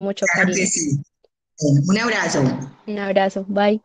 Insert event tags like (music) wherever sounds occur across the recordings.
mucho claro Un abrazo. Un abrazo. Bye.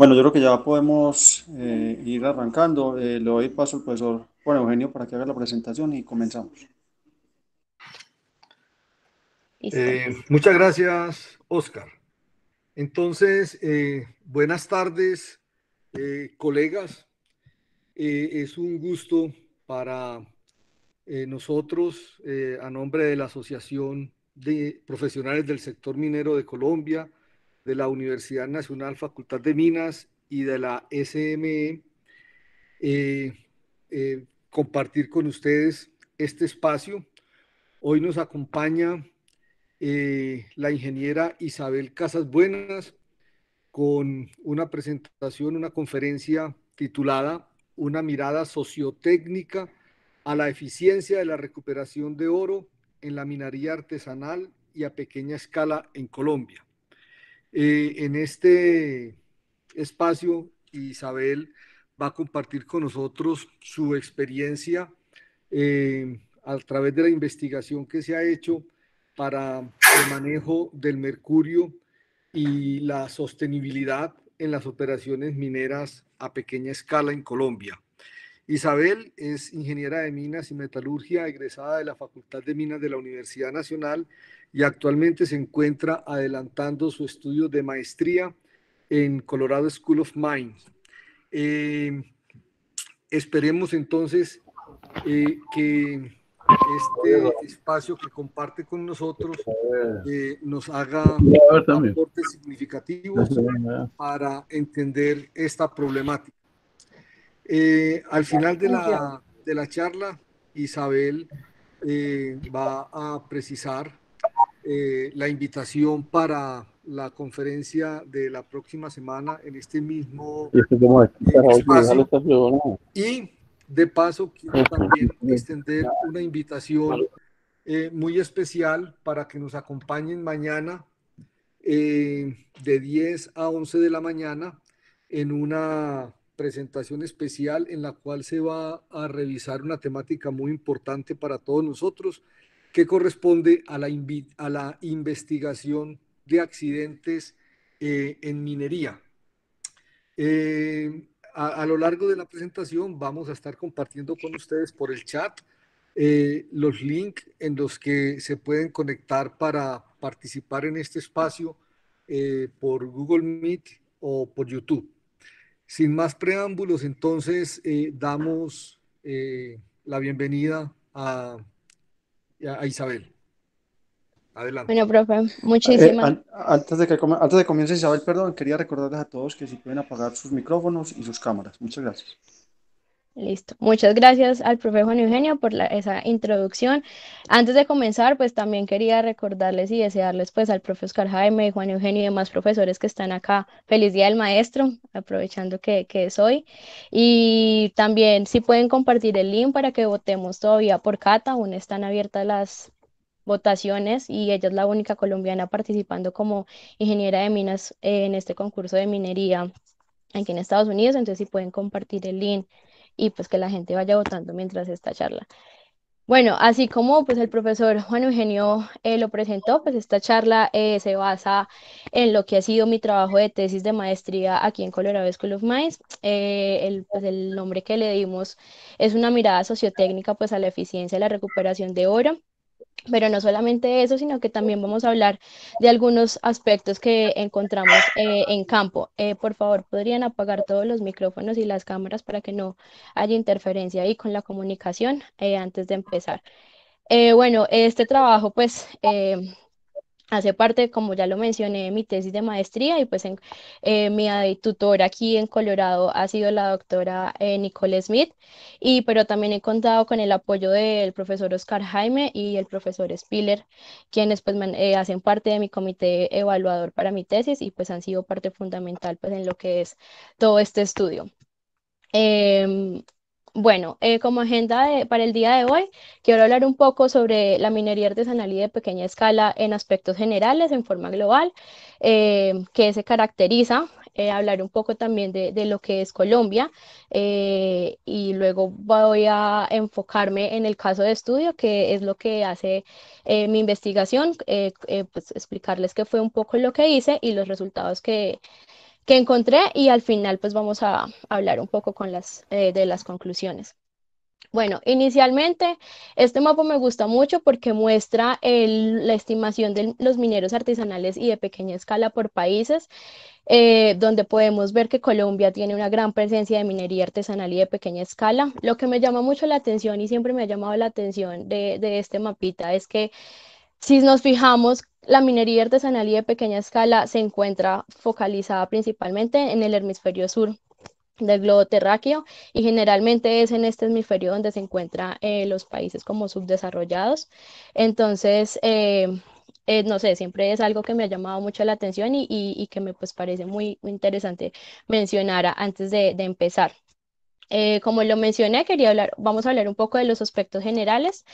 Bueno, yo creo que ya podemos eh, ir arrancando. Eh, le doy paso al profesor Juan Eugenio para que haga la presentación y comenzamos. Eh, muchas gracias, Oscar. Entonces, buenas tardes, colegas. es un gusto para nosotros, a nombre de la Asociación de Profesionales del Sector Minero de Colombia, de la Universidad Nacional, Facultad de Minas y de la SME, eh, eh, compartir con ustedes este espacio. Hoy nos acompaña eh, la ingeniera Isabel Casas Buenas con una presentación, una conferencia titulada Una mirada sociotécnica a la eficiencia de la recuperación de oro en la minería artesanal y a pequeña escala en Colombia. Eh, en este espacio, Isabel va a compartir con nosotros su experiencia eh, a través de la investigación que se ha hecho para el manejo del mercurio y la sostenibilidad en las operaciones mineras a pequeña escala en Colombia. Isabel es ingeniera de minas y metalurgia, egresada de la Facultad de Minas de la Universidad Nacional y actualmente se encuentra adelantando su estudio de maestría en Colorado School of Mines eh, esperemos entonces eh, que este espacio que comparte con nosotros eh, nos haga aportes significativos para entender esta problemática. al final de la, de la charla, Isabel va a precisar eh, la invitación para la conferencia de la próxima semana en este mismo Y eh, pues, de paso quiero también extender una invitación eh, muy especial para que nos acompañen mañana de 10 a 11 de la mañana en una presentación especial en la cual se va a revisar una temática muy importante para todos nosotros que corresponde a la, a la investigación de accidentes eh, en minería. Eh, a, lo largo de la presentación vamos a estar compartiendo con ustedes por el chat eh, los links en los que se pueden conectar para participar en este espacio por Google Meet o por YouTube. Sin más preámbulos, entonces damos la bienvenida a a Isabel. Adelante. Bueno, profe, muchísimas. Eh, antes, de que, antes de que comience Isabel, perdón, quería recordarles a todos que si pueden apagar sus micrófonos y sus cámaras. Muchas gracias. Listo. Muchas gracias al profe Juan Eugenio por esa introducción. Antes de comenzar, pues también quería recordarles y desearles pues al profe Oscar Jaime, Juan Eugenio y demás profesores que están acá. Feliz Día del Maestro, aprovechando que, que es hoy. Y también si pueden compartir el link para que votemos todavía por Cata, aún están abiertas las votaciones y ella es la única colombiana participando como ingeniera de minas eh, en este concurso de minería aquí en Estados Unidos, entonces si pueden compartir el link y pues que la gente vaya votando mientras esta charla. Bueno, así como pues el profesor Juan Eugenio eh, lo presentó, pues esta charla eh, se basa en lo que ha sido mi trabajo de tesis de maestría aquí en Colorado School of Mines. Eh, el, pues, el nombre que le dimos es una mirada sociotécnica pues a la eficiencia y la recuperación de oro. Pero no solamente eso, sino que también vamos a hablar de algunos aspectos que encontramos eh, en campo. Eh, por favor, podrían apagar todos los micrófonos y las cámaras para que no haya interferencia ahí con la comunicación eh, antes de empezar. bueno, este trabajo pues hace parte, como ya lo mencioné, de mi tesis de maestría y pues eh, mi tutora aquí en Colorado ha sido la doctora eh, Nicole Smith, y, pero también he contado con el apoyo del profesor Oscar Jaime y el profesor Spiller, quienes pues eh, hacen parte de mi comité evaluador para mi tesis y pues han sido parte fundamental pues en lo que es todo este estudio. Em, bueno, eh, como agenda para el día de hoy, quiero hablar un poco sobre la minería artesanal y de pequeña escala en aspectos generales, en forma global, eh, que se caracteriza, eh, hablar un poco también de, lo que es Colombia y luego voy a enfocarme en el caso de estudio, que es lo que hace mi investigación, pues explicarles qué fue un poco lo que hice y los resultados que, que encontré y al final pues vamos a hablar un poco con las, eh, de las conclusiones. Bueno, inicialmente este mapa me gusta mucho porque muestra la estimación de los mineros artesanales y de pequeña escala por países, eh, donde podemos ver que Colombia tiene una gran presencia de minería artesanal y de pequeña escala. Lo que me llama mucho la atención y siempre me ha llamado la atención de, de este mapita es que si nos fijamos, la minería artesanal y de pequeña escala se encuentra focalizada principalmente en el hemisferio sur del globo terráqueo y generalmente es en este hemisferio donde se encuentran eh, los países como subdesarrollados. Entonces, eh, eh, no sé, siempre es algo que me ha llamado mucho la atención y, que me pues, parece muy interesante mencionar antes de, empezar. como lo mencioné, quería hablar, vamos a hablar un poco de los aspectos generales.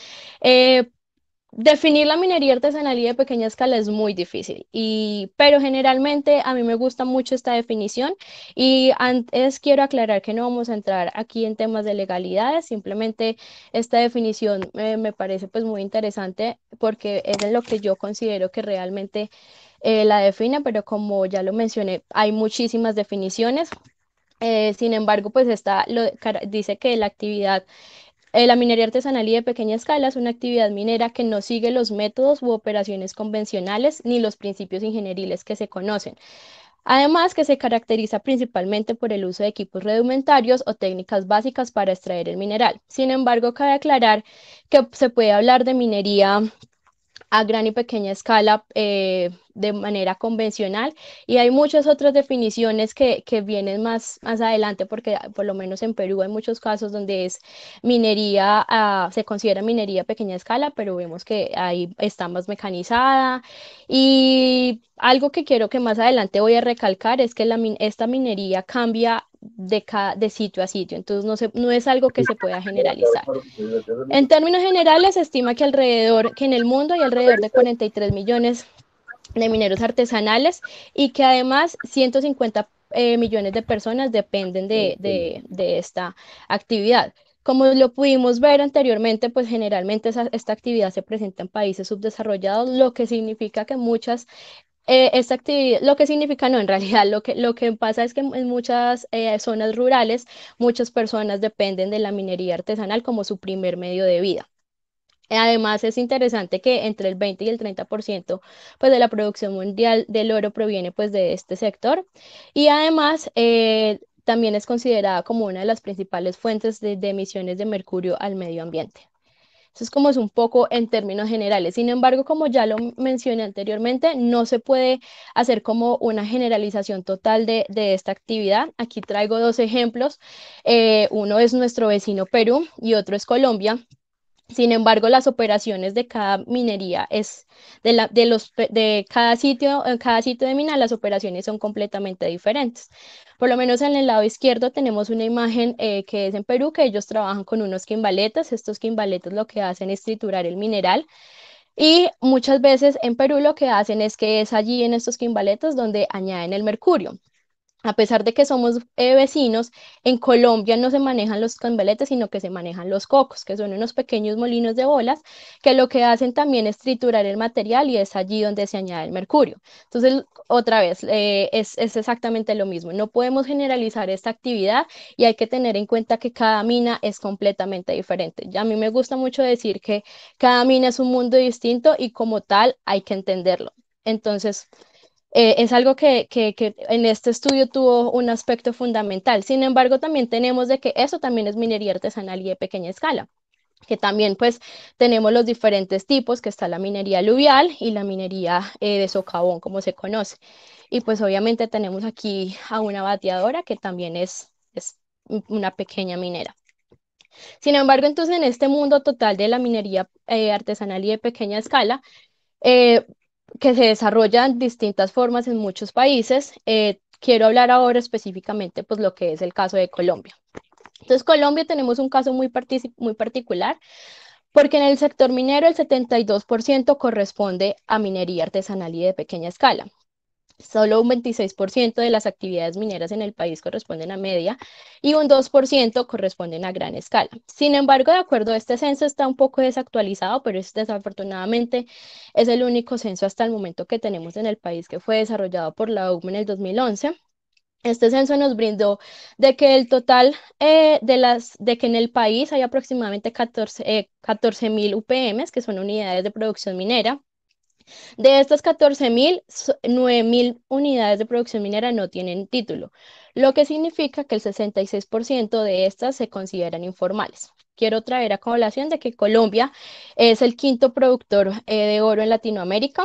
Definir la minería artesanal y de pequeña escala es muy difícil, y, pero generalmente a mí me gusta mucho esta definición y antes quiero aclarar que no vamos a entrar aquí en temas de legalidades, simplemente esta definición eh, me parece pues muy interesante porque es lo que yo considero que realmente eh, la define, pero como ya lo mencioné, hay muchísimas definiciones, eh, sin embargo, pues esta lo, dice que la actividad eh, la minería artesanal y de pequeña escala es una actividad minera que no sigue los métodos u operaciones convencionales ni los principios ingenieriles que se conocen. Además, que se caracteriza principalmente por el uso de equipos rudimentarios o técnicas básicas para extraer el mineral. Sin embargo, cabe aclarar que se puede hablar de minería a gran y pequeña escala eh, de manera convencional y hay muchas otras definiciones que, vienen más, más adelante porque ah, por lo menos en Perú hay muchos casos donde es minería, ah, se considera minería pequeña escala, pero vemos que ahí está más mecanizada y algo que quiero que más adelante voy a recalcar es que esta minería cambia de, sitio a sitio, entonces no, se, no es algo que se pueda generalizar. En términos generales, se estima que alrededor, que en el mundo hay alrededor de 43 millones de mineros artesanales y que además 150 eh, millones de personas dependen de, esta actividad. Como lo pudimos ver anteriormente, pues generalmente esta actividad se presenta en países subdesarrollados, lo que significa que muchas esta eh, actividad, lo que significa, no, en (laughs) realidad lo que, lo que pasa es que en muchas eh, zonas rurales muchas personas dependen de la minería artesanal como su primer medio de vida. Además, es interesante que entre el 20 y el 30% pues, de la producción mundial del oro proviene pues, de este sector. Y además, eh, también es considerada como una de las principales fuentes de emisiones de mercurio al medio ambiente. Entonces, como es un poco en términos generales. Sin embargo, como ya lo mencioné anteriormente, no se puede hacer como una generalización total de, esta actividad. Aquí traigo dos ejemplos. Eh, uno es nuestro vecino Perú y otro es Colombia sin embargo, las operaciones de cada minería es de, cada sitio, en cada sitio de mina, las operaciones son completamente diferentes. Por lo menos en el lado izquierdo tenemos una imagen eh, que es en Perú, que ellos trabajan con unos quimbaletas. Estos quimbaletas lo que hacen es triturar el mineral. Y muchas veces en Perú lo que hacen es que es allí en estos quimbaletas donde añaden el mercurio a pesar de que somos eh, vecinos, en Colombia no se manejan los cambeletes, sino que se manejan los cocos, que son unos pequeños molinos de bolas, que lo que hacen también es triturar el material y es allí donde se añade el mercurio. Entonces, otra vez, eh, es, es, exactamente lo mismo. No podemos generalizar esta actividad y hay que tener en cuenta que cada mina es completamente diferente. A mí me gusta mucho decir que cada mina es un mundo distinto y como tal hay que entenderlo. Entonces, eh, es algo que, en este estudio tuvo un aspecto fundamental. Sin embargo, también tenemos de que eso también es minería artesanal y de pequeña escala que también pues tenemos los diferentes tipos, que está la minería aluvial y la minería eh, de socavón, como se conoce. Y pues obviamente tenemos aquí a una bateadora que también es, es una pequeña minera. Sin embargo, entonces en este mundo total de la minería eh, artesanal y de pequeña escala, que se desarrollan distintas formas en muchos países. Eh, quiero hablar ahora específicamente pues lo que es el caso de Colombia. Entonces, Colombia tenemos un caso muy, muy particular porque en el sector minero el 72% corresponde a minería artesanal y de pequeña escala. Solo un 26% de las actividades mineras en el país corresponden a media y un 2% corresponden a gran escala. Sin embargo, de acuerdo a este censo está un poco desactualizado, pero es, desafortunadamente es el único censo hasta el momento que tenemos en el país que fue desarrollado por la UM en el 2011. Este censo nos brindó de que el total eh, de que en el país hay aproximadamente 14 14.000 UPMs, que son unidades de producción minera, de estas 14.000, 9.000 unidades de producción minera no tienen título, lo que significa que el 66% de estas se consideran informales. Quiero traer a colación de que Colombia es el quinto productor eh, de oro en Latinoamérica,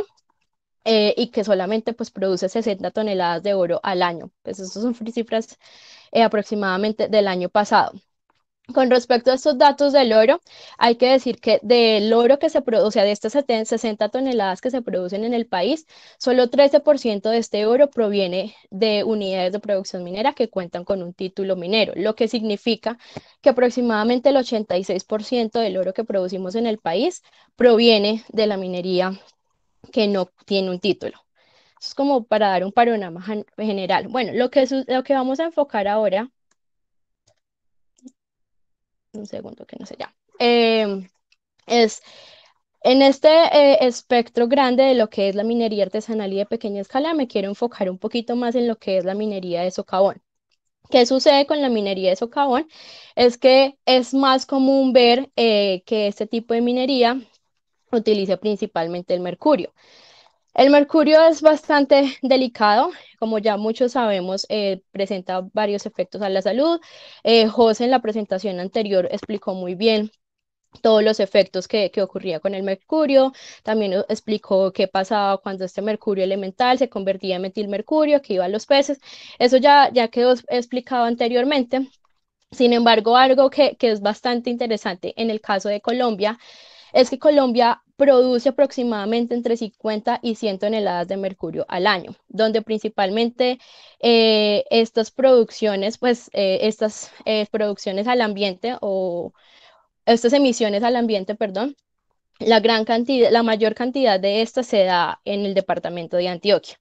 eh, y que solamente pues, produce 60 toneladas de oro al año. Pues estas son cifras eh, aproximadamente del año pasado. Con respecto a estos datos del oro, hay que decir que del oro que se produce, o sea, de estas 60 toneladas que se producen en el país, solo 13% de este oro proviene de unidades de producción minera que cuentan con un título minero, lo que significa que aproximadamente el 86% del oro que producimos en el país proviene de la minería que no tiene un título. Eso es como para dar un panorama general. Bueno, lo que, lo que vamos a enfocar ahora un segundo que no sé ya. Eh, en este eh, espectro grande de lo que es la minería artesanal y de pequeña escala, me quiero enfocar un poquito más en lo que es la minería de socavón. ¿Qué sucede con la minería de socavón? Es que es más común ver eh, que este tipo de minería utiliza principalmente el mercurio. El mercurio es bastante delicado, como ya muchos sabemos, eh, presenta varios efectos a la salud. Eh, José en la presentación anterior explicó muy bien todos los efectos que, que, ocurría con el mercurio. También explicó qué pasaba cuando este mercurio elemental se convertía en metilmercurio, que iba a los peces. Eso ya, ya quedó explicado anteriormente. Sin embargo, algo que, que es bastante interesante en el caso de Colombia es que Colombia produce aproximadamente entre 50 y 100 toneladas de mercurio al año, donde principalmente eh, estas producciones, pues eh, estas eh, producciones al ambiente o estas emisiones al ambiente, perdón, la, gran cantidad, la mayor cantidad de estas se da en el departamento de Antioquia.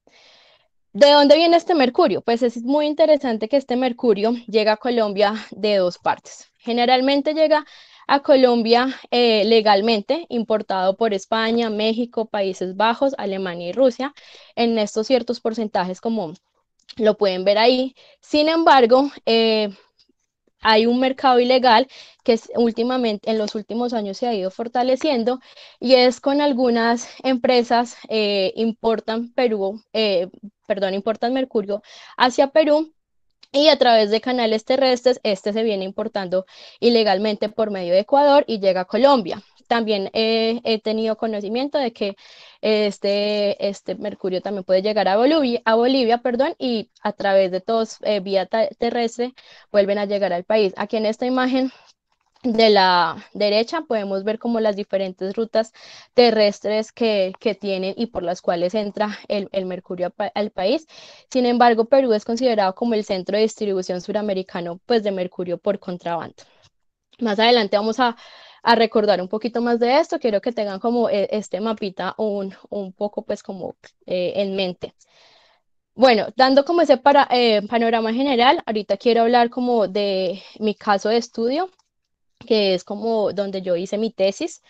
¿De dónde viene este mercurio? Pues es muy interesante que este mercurio llega a Colombia de dos partes. Generalmente llega a Colombia eh, legalmente, importado por España, México, Países Bajos, Alemania y Rusia, en estos ciertos porcentajes como lo pueden ver ahí. Sin embargo, eh, hay un mercado ilegal que últimamente, en los últimos años se ha ido fortaleciendo y es con algunas empresas eh, importan Perú, perdón, importan mercurio hacia Perú y a través de canales terrestres, este se viene importando ilegalmente por medio de Ecuador y llega a Colombia. También eh, he tenido conocimiento de que eh, este, este mercurio también puede llegar a Bolivia, a Bolivia perdón, y a través de todos, eh, vía terrestre, vuelven a llegar al país. Aquí en esta imagen de la derecha podemos ver como las diferentes rutas terrestres que, tienen y por las cuales entra el, mercurio al país. Sin embargo, Perú es considerado como el centro de distribución suramericano pues, de mercurio por contrabando. Más adelante vamos a, recordar un poquito más de esto. Quiero que tengan como e-, este mapita un, un poco pues como eh, en mente. Bueno, dando como ese para, eh, panorama general, ahorita quiero hablar como de mi caso de estudio que es como donde yo hice mi tesis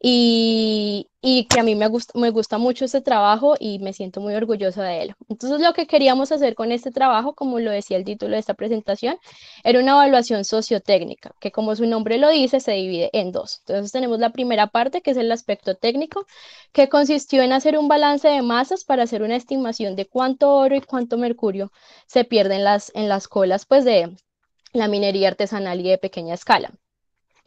y, y que a mí me, gusta me gusta mucho este trabajo y me siento muy orgullosa de él. Entonces lo que queríamos hacer con este trabajo, como lo decía el título de esta presentación, era una evaluación sociotécnica, que como su nombre lo dice, se divide en dos. Entonces tenemos la primera parte, que es el aspecto técnico, que consistió en hacer un balance de masas para hacer una estimación de cuánto oro y cuánto mercurio se pierden en las, en las colas pues, de la minería artesanal y de pequeña escala.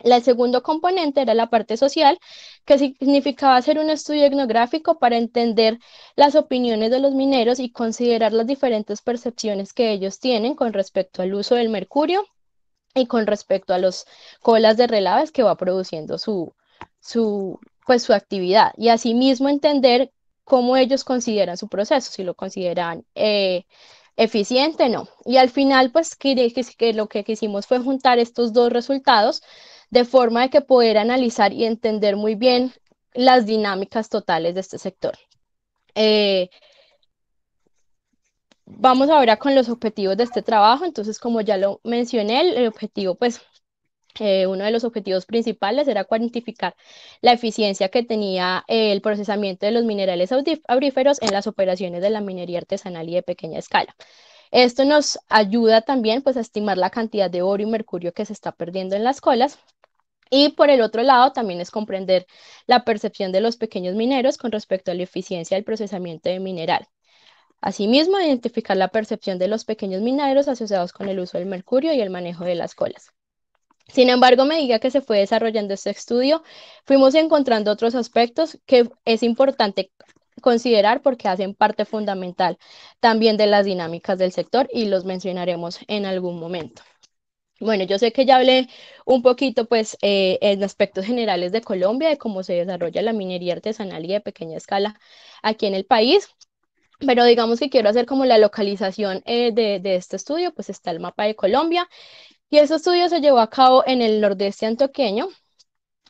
La segundo componente era la parte social, que significaba hacer un estudio etnográfico para entender las opiniones de los mineros y considerar las diferentes percepciones que ellos tienen con respecto al uso del mercurio y con respecto a las colas de relaves que va produciendo su, su, pues, su actividad. Y asimismo entender cómo ellos consideran su proceso, si lo consideran eh, eficiente o no. Y al final, pues que lo que hicimos fue juntar estos dos resultados de forma de que poder analizar y entender muy bien las dinámicas totales de este sector. Eh, vamos ahora con los objetivos de este trabajo. Entonces, como ya lo mencioné, el objetivo, pues, eh, uno de los objetivos principales era cuantificar la eficiencia que tenía eh, el procesamiento de los minerales auríferos en las operaciones de la minería artesanal y de pequeña escala. Esto nos ayuda también pues, a estimar la cantidad de oro y mercurio que se está perdiendo en las colas y por el otro lado, también es comprender la percepción de los pequeños mineros con respecto a la eficiencia del procesamiento de mineral. Asimismo, identificar la percepción de los pequeños mineros asociados con el uso del mercurio y el manejo de las colas. Sin embargo, me medida que se fue desarrollando este estudio, fuimos encontrando otros aspectos que es importante considerar porque hacen parte fundamental también de las dinámicas del sector y los mencionaremos en algún momento. Bueno, yo sé que ya hablé un poquito, pues, eh, en aspectos generales de Colombia, de cómo se desarrolla la minería artesanal y de pequeña escala aquí en el país, pero digamos que quiero hacer como la localización eh, de, este estudio, pues está el mapa de Colombia, y este estudio se llevó a cabo en el nordeste antioqueño,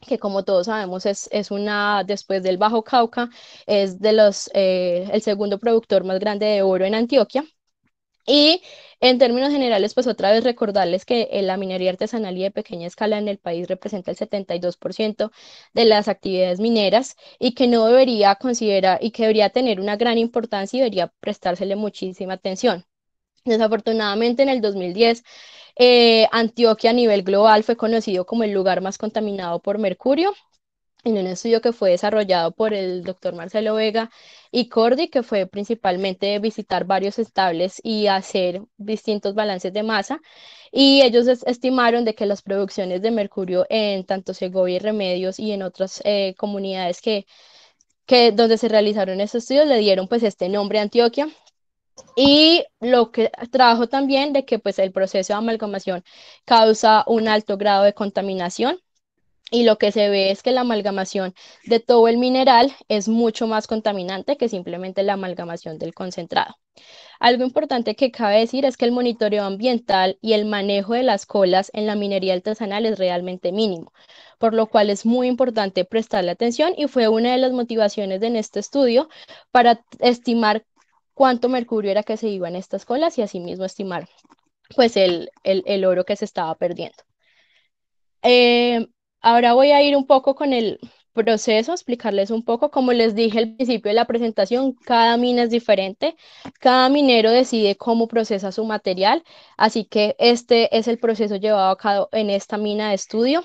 que como todos sabemos es, una, después del Bajo Cauca, es de los, eh, el segundo productor más grande de oro en Antioquia. Y en términos generales, pues otra vez recordarles que eh, la minería artesanal y de pequeña escala en el país representa el 72% de las actividades mineras y que no debería considerar y que debería tener una gran importancia y debería prestársele muchísima atención. Desafortunadamente, en el 2010, eh, Antioquia a nivel global fue conocido como el lugar más contaminado por mercurio, en un estudio que fue desarrollado por el doctor Marcelo Vega y Cordy, que fue principalmente visitar varios estables y hacer distintos balances de masa. Y ellos estimaron de que las producciones de mercurio en tanto Segovia y Remedios y en otras eh, comunidades que, que donde se realizaron estos estudios le dieron pues este nombre Antioquia, y lo que trabajó también de que pues el proceso de amalgamación causa un alto grado de contaminación y lo que se ve es que la amalgamación de todo el mineral es mucho más contaminante que simplemente la amalgamación del concentrado. Algo importante que cabe decir es que el monitoreo ambiental y el manejo de las colas en la minería artesanal es realmente mínimo, por lo cual es muy importante prestarle atención y fue una de las motivaciones en este estudio para estimar cuánto mercurio era que se iba en estas colas y asimismo estimar pues el, el oro que se estaba perdiendo. Eh, Ahora voy a ir un poco con el proceso, explicarles un poco. Como les dije al principio de la presentación, cada mina es diferente, cada minero decide cómo procesa su material, así que este es el proceso llevado a cabo en esta mina de estudio.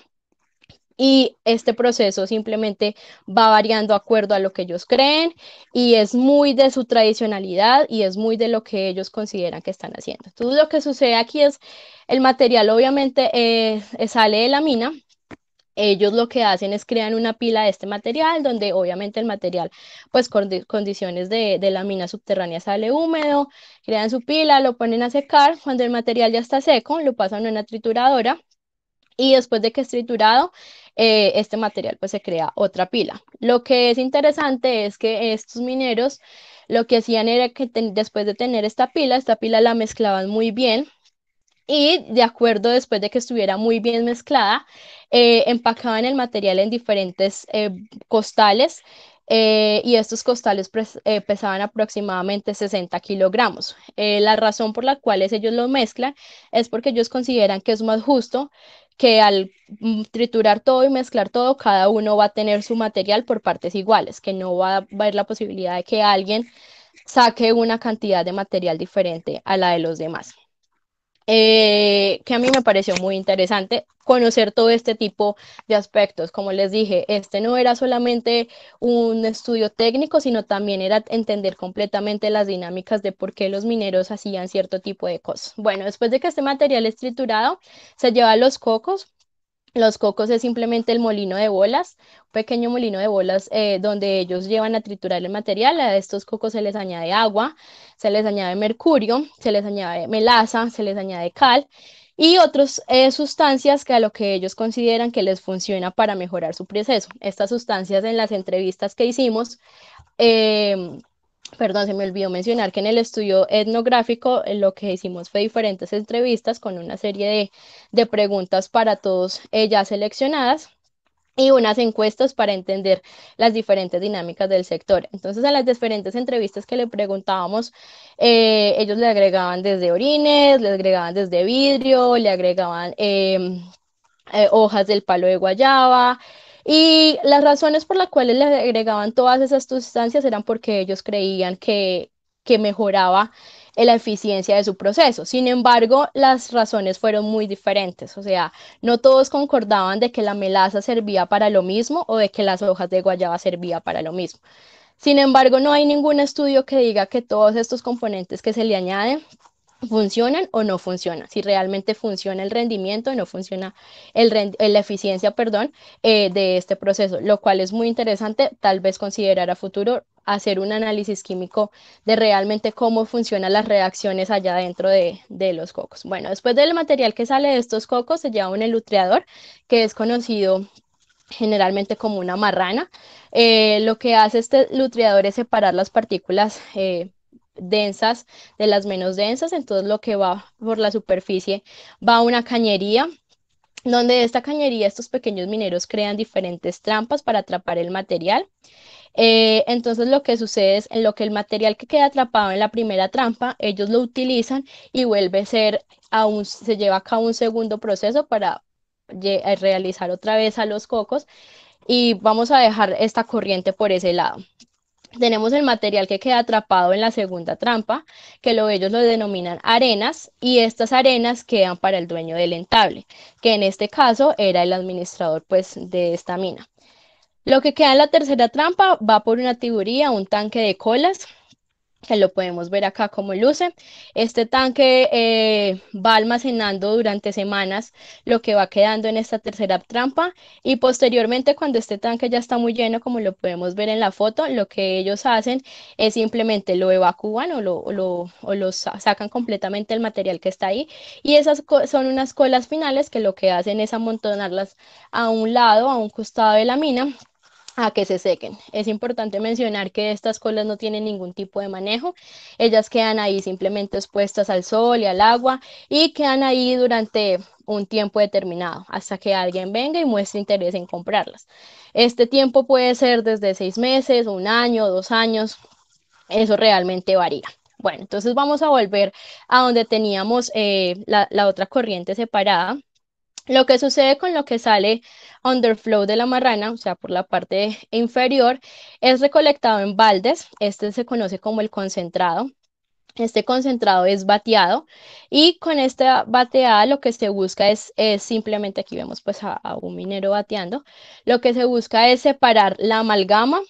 Y este proceso simplemente va variando de acuerdo a lo que ellos creen y es muy de su tradicionalidad y es muy de lo que ellos consideran que están haciendo. Todo lo que sucede aquí es el material obviamente eh, sale de la mina, ellos lo que hacen es crean una pila de este material, donde obviamente el material, pues con condiciones de, de, la mina subterránea sale húmedo, crean su pila, lo ponen a secar, cuando el material ya está seco, lo pasan a una trituradora y después de que es triturado, eh, este material pues se crea otra pila. Lo que es interesante es que estos mineros lo que hacían era que después de tener esta pila, esta pila la mezclaban muy bien y de acuerdo después de que estuviera muy bien mezclada, eh, empacaban el material en diferentes eh, costales eh, y estos costales pesaban aproximadamente 60 kilogramos. la razón por la cual ellos lo mezclan es porque ellos consideran que es más justo que al mm, triturar todo y mezclar todo, cada uno va a tener su material por partes iguales, que no va a haber la posibilidad de que alguien saque una cantidad de material diferente a la de los demás. Eh, que a mí me pareció muy interesante conocer todo este tipo de aspectos. Como les dije, este no era solamente un estudio técnico, sino también era entender completamente las dinámicas de por qué los mineros hacían cierto tipo de cosas. Bueno, después de que este material es triturado, se lleva a los cocos, los cocos es simplemente el molino de bolas, un pequeño molino de bolas eh, donde ellos llevan a triturar el material. A estos cocos se les añade agua, se les añade mercurio, se les añade melaza, se les añade cal y otras eh, sustancias que a lo que ellos consideran que les funciona para mejorar su proceso. Estas sustancias en las entrevistas que hicimos em, perdón, se me olvidó mencionar que en el estudio etnográfico eh, lo que hicimos fue diferentes entrevistas con una serie de, preguntas para todos ellas seleccionadas y unas encuestas para entender las diferentes dinámicas del sector. Entonces, a las diferentes entrevistas que le preguntábamos, eh, ellos le agregaban desde orines, le agregaban desde vidrio, le agregaban em, eh, hojas del palo de guayaba, y las razones por las cuales le agregaban todas esas sustancias eran porque ellos creían que, que mejoraba la eficiencia de su proceso. Sin embargo, las razones fueron muy diferentes, o sea, no todos concordaban de que la melaza servía para lo mismo o de que las hojas de guayaba servía para lo mismo. Sin embargo, no hay ningún estudio que diga que todos estos componentes que se le añaden funcionan o no funcionan, si realmente funciona el rendimiento o no funciona el eh, la eficiencia, perdón, eh, de este proceso, lo cual es muy interesante, tal vez considerar a futuro hacer un análisis químico de realmente cómo funcionan las reacciones allá dentro de, los cocos. Bueno, después del material que sale de estos cocos se lleva un elutreador que es conocido generalmente como una marrana. Eh, lo que hace este lutreador es separar las partículas densas de las menos densas, entonces lo que va por la superficie va a una cañería donde esta cañería estos pequeños mineros crean diferentes trampas para atrapar el material. Eh, entonces lo que sucede es en lo que el material que queda atrapado en la primera trampa, ellos lo utilizan y vuelve a ser, aún se lleva a cabo un segundo proceso para eh, realizar otra vez a los cocos y vamos a dejar esta corriente por ese lado tenemos el material que queda atrapado en la segunda trampa, que ellos lo denominan arenas, y estas arenas quedan para el dueño del entable, que en este caso era el administrador pues, de esta mina. Lo que queda en la tercera trampa va por una tiburía, un tanque de colas, que lo podemos ver acá como luce. Este tanque eh, va almacenando durante semanas lo que va quedando en esta tercera trampa y posteriormente cuando este tanque ya está muy lleno, como lo podemos ver en la foto, lo que ellos hacen es simplemente lo evacúan o lo, o sacan completamente el material que está ahí y esas son unas colas finales que lo que hacen es amontonarlas a un lado, a un costado de la mina, a que se sequen. Es importante mencionar que estas colas no tienen ningún tipo de manejo, ellas quedan ahí simplemente expuestas al sol y al agua y quedan ahí durante un tiempo determinado hasta que alguien venga y muestre interés en comprarlas. Este tiempo puede ser desde seis meses, un año, dos años, eso realmente varía. Bueno, entonces vamos a volver a donde teníamos eh, la otra corriente separada, lo que sucede con lo que sale underflow de la marrana, o sea, por la parte inferior, es recolectado en baldes. Este se conoce como el concentrado. Este concentrado es bateado y con esta bateada lo que se busca es, simplemente, aquí vemos pues a, a un minero bateando, lo que se busca es separar la amalgama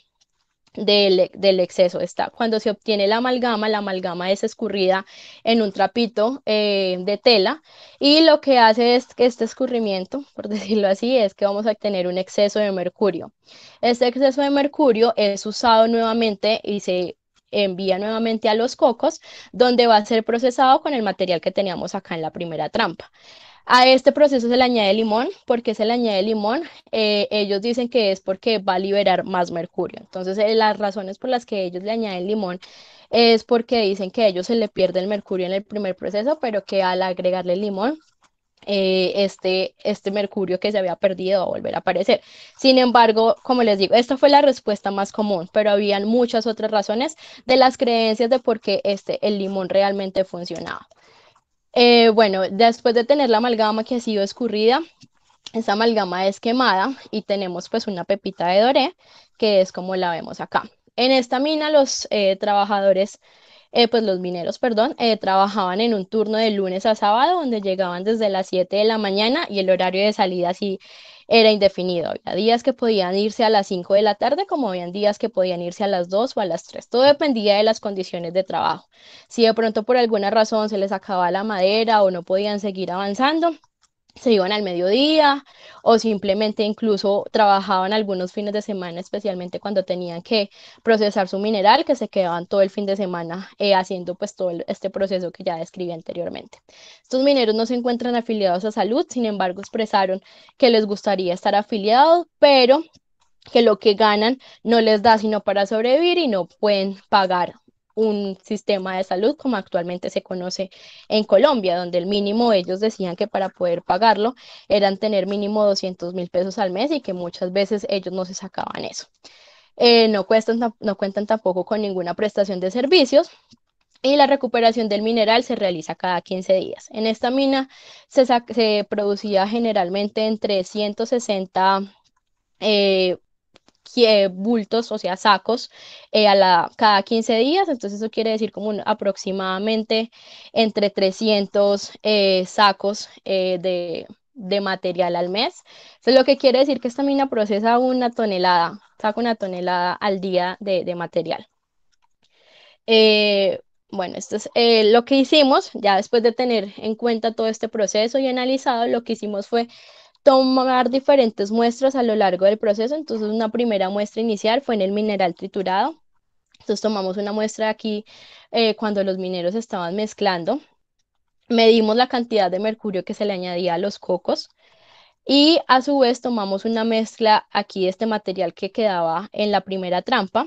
del, exceso. Está. Cuando se obtiene la amalgama, la amalgama es escurrida en un trapito eh, de tela y lo que hace es que este escurrimiento, (laughs) por decirlo así, es que vamos a tener un exceso de mercurio. Este exceso de mercurio es usado nuevamente y se envía nuevamente a los cocos, donde va a ser procesado con el material que teníamos acá en la primera trampa. A este proceso se le añade limón. ¿Por qué se le añade limón? Eh, ellos dicen que es porque va a liberar más mercurio. Entonces, eh, las razones por las que ellos le añaden limón es porque dicen que a ellos se le pierde el mercurio en el primer proceso, pero que al agregarle limón, eh, este, este mercurio que se había perdido va a volver a aparecer. Sin embargo, como les digo, esta fue la respuesta más común, pero habían muchas otras razones de las creencias de por qué este, el limón realmente funcionaba. Eh, bueno, después de tener la amalgama que ha sido escurrida, esa amalgama es quemada y tenemos pues una pepita de doré, que es como la vemos acá. En esta mina los eh, trabajadores, eh, pues los mineros, perdón, trabajaban en un turno de lunes a sábado, donde llegaban desde las 7 de la mañana y el horario de salida así era indefinido. Había días que podían irse a las 5 de la tarde, como habían días que podían irse a las 2 o a las 3. Todo dependía de las condiciones de trabajo. Si de pronto por alguna razón se les acababa la madera o no podían seguir avanzando, se iban al mediodía o simplemente incluso trabajaban algunos fines de semana, especialmente cuando tenían que procesar su mineral, que se quedaban todo el fin de semana eh, haciendo pues todo este proceso que ya describí anteriormente. Estos mineros no se encuentran afiliados a salud, sin embargo expresaron que les gustaría estar afiliados, pero que lo que ganan no les da sino para sobrevivir y no pueden pagar un sistema de salud como actualmente se conoce en Colombia, donde el mínimo, ellos decían que para poder pagarlo eran tener mínimo 200 mil pesos al mes y que muchas veces ellos no se sacaban eso. Eh, no, no cuentan tampoco con ninguna prestación de servicios, y la recuperación del mineral se realiza cada 15 días. En esta mina se, producía generalmente entre 160 eh, bultos, o sea, sacos, eh, a la, cada 15 días. Entonces eso quiere decir como aproximadamente entre 300 eh, sacos eh, de, material al mes. Entonces lo que quiere decir que esta mina procesa una tonelada, saca una tonelada al día de, de material. bueno, esto es lo que hicimos, ya después de tener en cuenta todo este proceso y analizado, lo que hicimos fue tomar diferentes muestras a lo largo del proceso. Entonces, una primera muestra inicial fue en el mineral triturado. Entonces, tomamos una muestra aquí eh, cuando los mineros estaban mezclando. Medimos la cantidad de mercurio que se le añadía a los cocos. Y a su vez tomamos una mezcla aquí de este material que quedaba en la primera trampa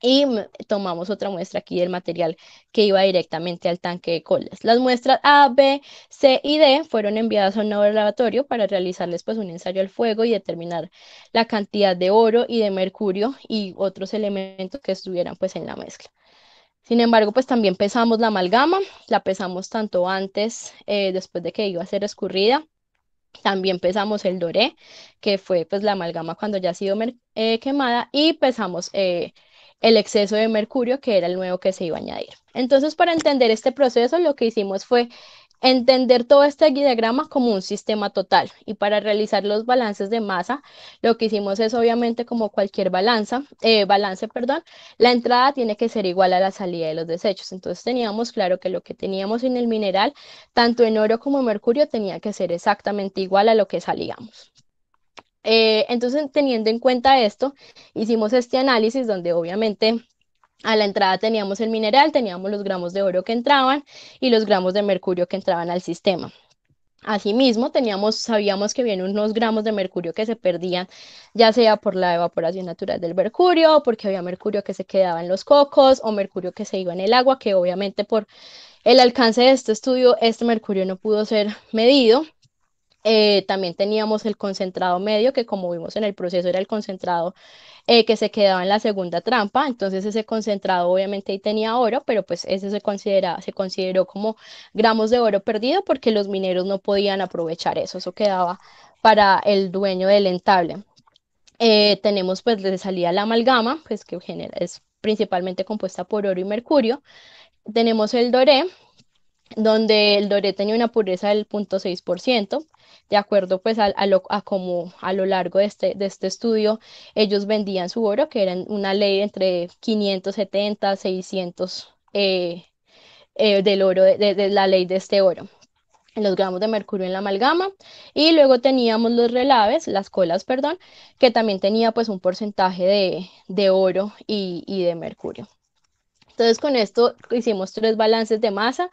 y tomamos otra muestra aquí del material que iba directamente al tanque de colas. Las muestras A, B, C y D fueron enviadas a un laboratorio para realizarles pues un ensayo al fuego y determinar la cantidad de oro y de mercurio y otros elementos que estuvieran pues en la mezcla. Sin embargo, pues también pesamos la amalgama, la pesamos tanto antes, eh, después de que iba a ser escurrida, también pesamos el doré, que fue pues la amalgama cuando ya ha sido eh, quemada, y pesamos... Eh, el exceso de mercurio, que era el nuevo que se iba a añadir. Entonces, para entender este proceso, lo que hicimos fue entender todo este diagrama como un sistema total y para realizar los balances de masa, lo que hicimos es obviamente como cualquier balanza, eh, balance, perdón, la entrada tiene que ser igual a la salida de los desechos. Entonces teníamos claro que lo que teníamos en el mineral, tanto en oro como en mercurio, tenía que ser exactamente igual a lo que salíamos. Eh, entonces, teniendo en cuenta esto, hicimos este análisis donde obviamente a la entrada teníamos el mineral, teníamos los gramos de oro que entraban y los gramos de mercurio que entraban al sistema. Asimismo, teníamos, sabíamos que vienen unos gramos de mercurio que se perdían, ya sea por la evaporación natural del mercurio, porque había mercurio que se quedaba en los cocos o mercurio que se iba en el agua, que obviamente por el alcance de este estudio, este mercurio no pudo ser medido. Eh, también teníamos el concentrado medio, que como vimos en el proceso era el concentrado eh, que se quedaba en la segunda trampa, entonces ese concentrado obviamente ahí tenía oro, pero pues ese se, considera, se consideró como gramos de oro perdido porque los mineros no podían aprovechar eso, eso quedaba para el dueño del entable. Eh, tenemos pues de salida la amalgama, pues que es principalmente compuesta por oro y mercurio. Tenemos el doré, donde el doré tenía una pureza del 0.6%, de acuerdo pues a, lo, a como a lo largo de este, este estudio ellos vendían su oro, que era una ley entre 570, 600 eh, eh, del oro, de, la ley de este oro los gramos de mercurio en la amalgama y luego teníamos los relaves, las colas, perdón, que también tenía pues un porcentaje de, oro y de mercurio. Entonces con esto hicimos tres balances de masa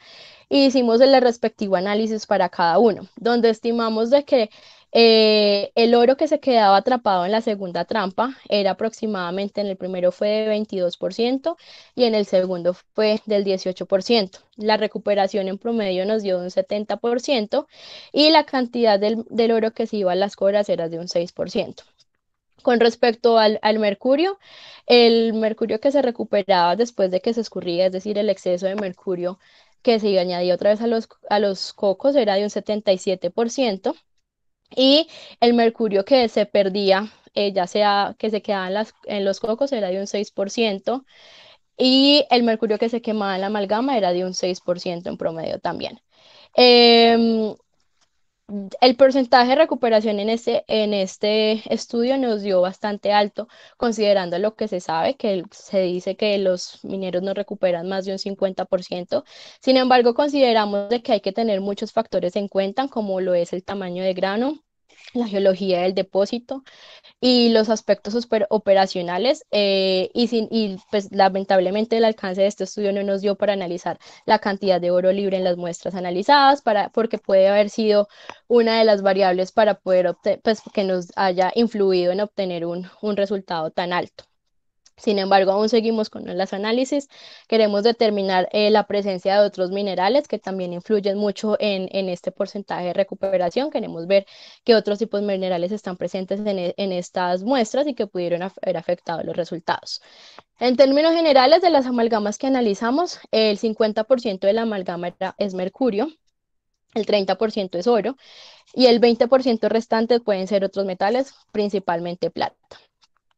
y hicimos el respectivo análisis para cada uno, donde estimamos de que eh, el oro que se quedaba atrapado en la segunda trampa era aproximadamente, en el primero fue de 22% y en el segundo fue del 18%. La recuperación en promedio nos dio un 70% y la cantidad del, del oro que se iba a las cobras era de un 6%. Con respecto al, mercurio, el mercurio que se recuperaba después de que se escurría, es decir, el exceso de mercurio que se añadía otra vez a los, a los cocos era de un 77%, y el mercurio que se perdía, eh, ya sea que se quedaba en, en los cocos, era de un 6%, y el mercurio que se quemaba en la amalgama era de un 6% en promedio también. Eh, el porcentaje de recuperación en este, en este estudio nos dio bastante alto, considerando lo que se sabe, que se dice que los mineros no recuperan más de un 50%. Sin embargo, consideramos de que hay que tener muchos factores en cuenta, como lo es el tamaño de grano, la geología del depósito y los aspectos operacionales eh, y, pues lamentablemente el alcance de este estudio no nos dio para analizar la cantidad de oro libre en las muestras analizadas para, porque puede haber sido una de las variables para poder pues, que nos haya influido en obtener un resultado tan alto. Sin embargo, aún seguimos con los análisis. Queremos determinar eh, la presencia de otros minerales que también influyen mucho en, este porcentaje de recuperación. Queremos ver qué otros tipos de minerales están presentes en e, estas muestras y que pudieron haber afectado los resultados. En términos generales, de las amalgamas que analizamos, el 50% de la amalgama es mercurio, el 30% es oro y el 20% restante pueden ser otros metales, principalmente plata.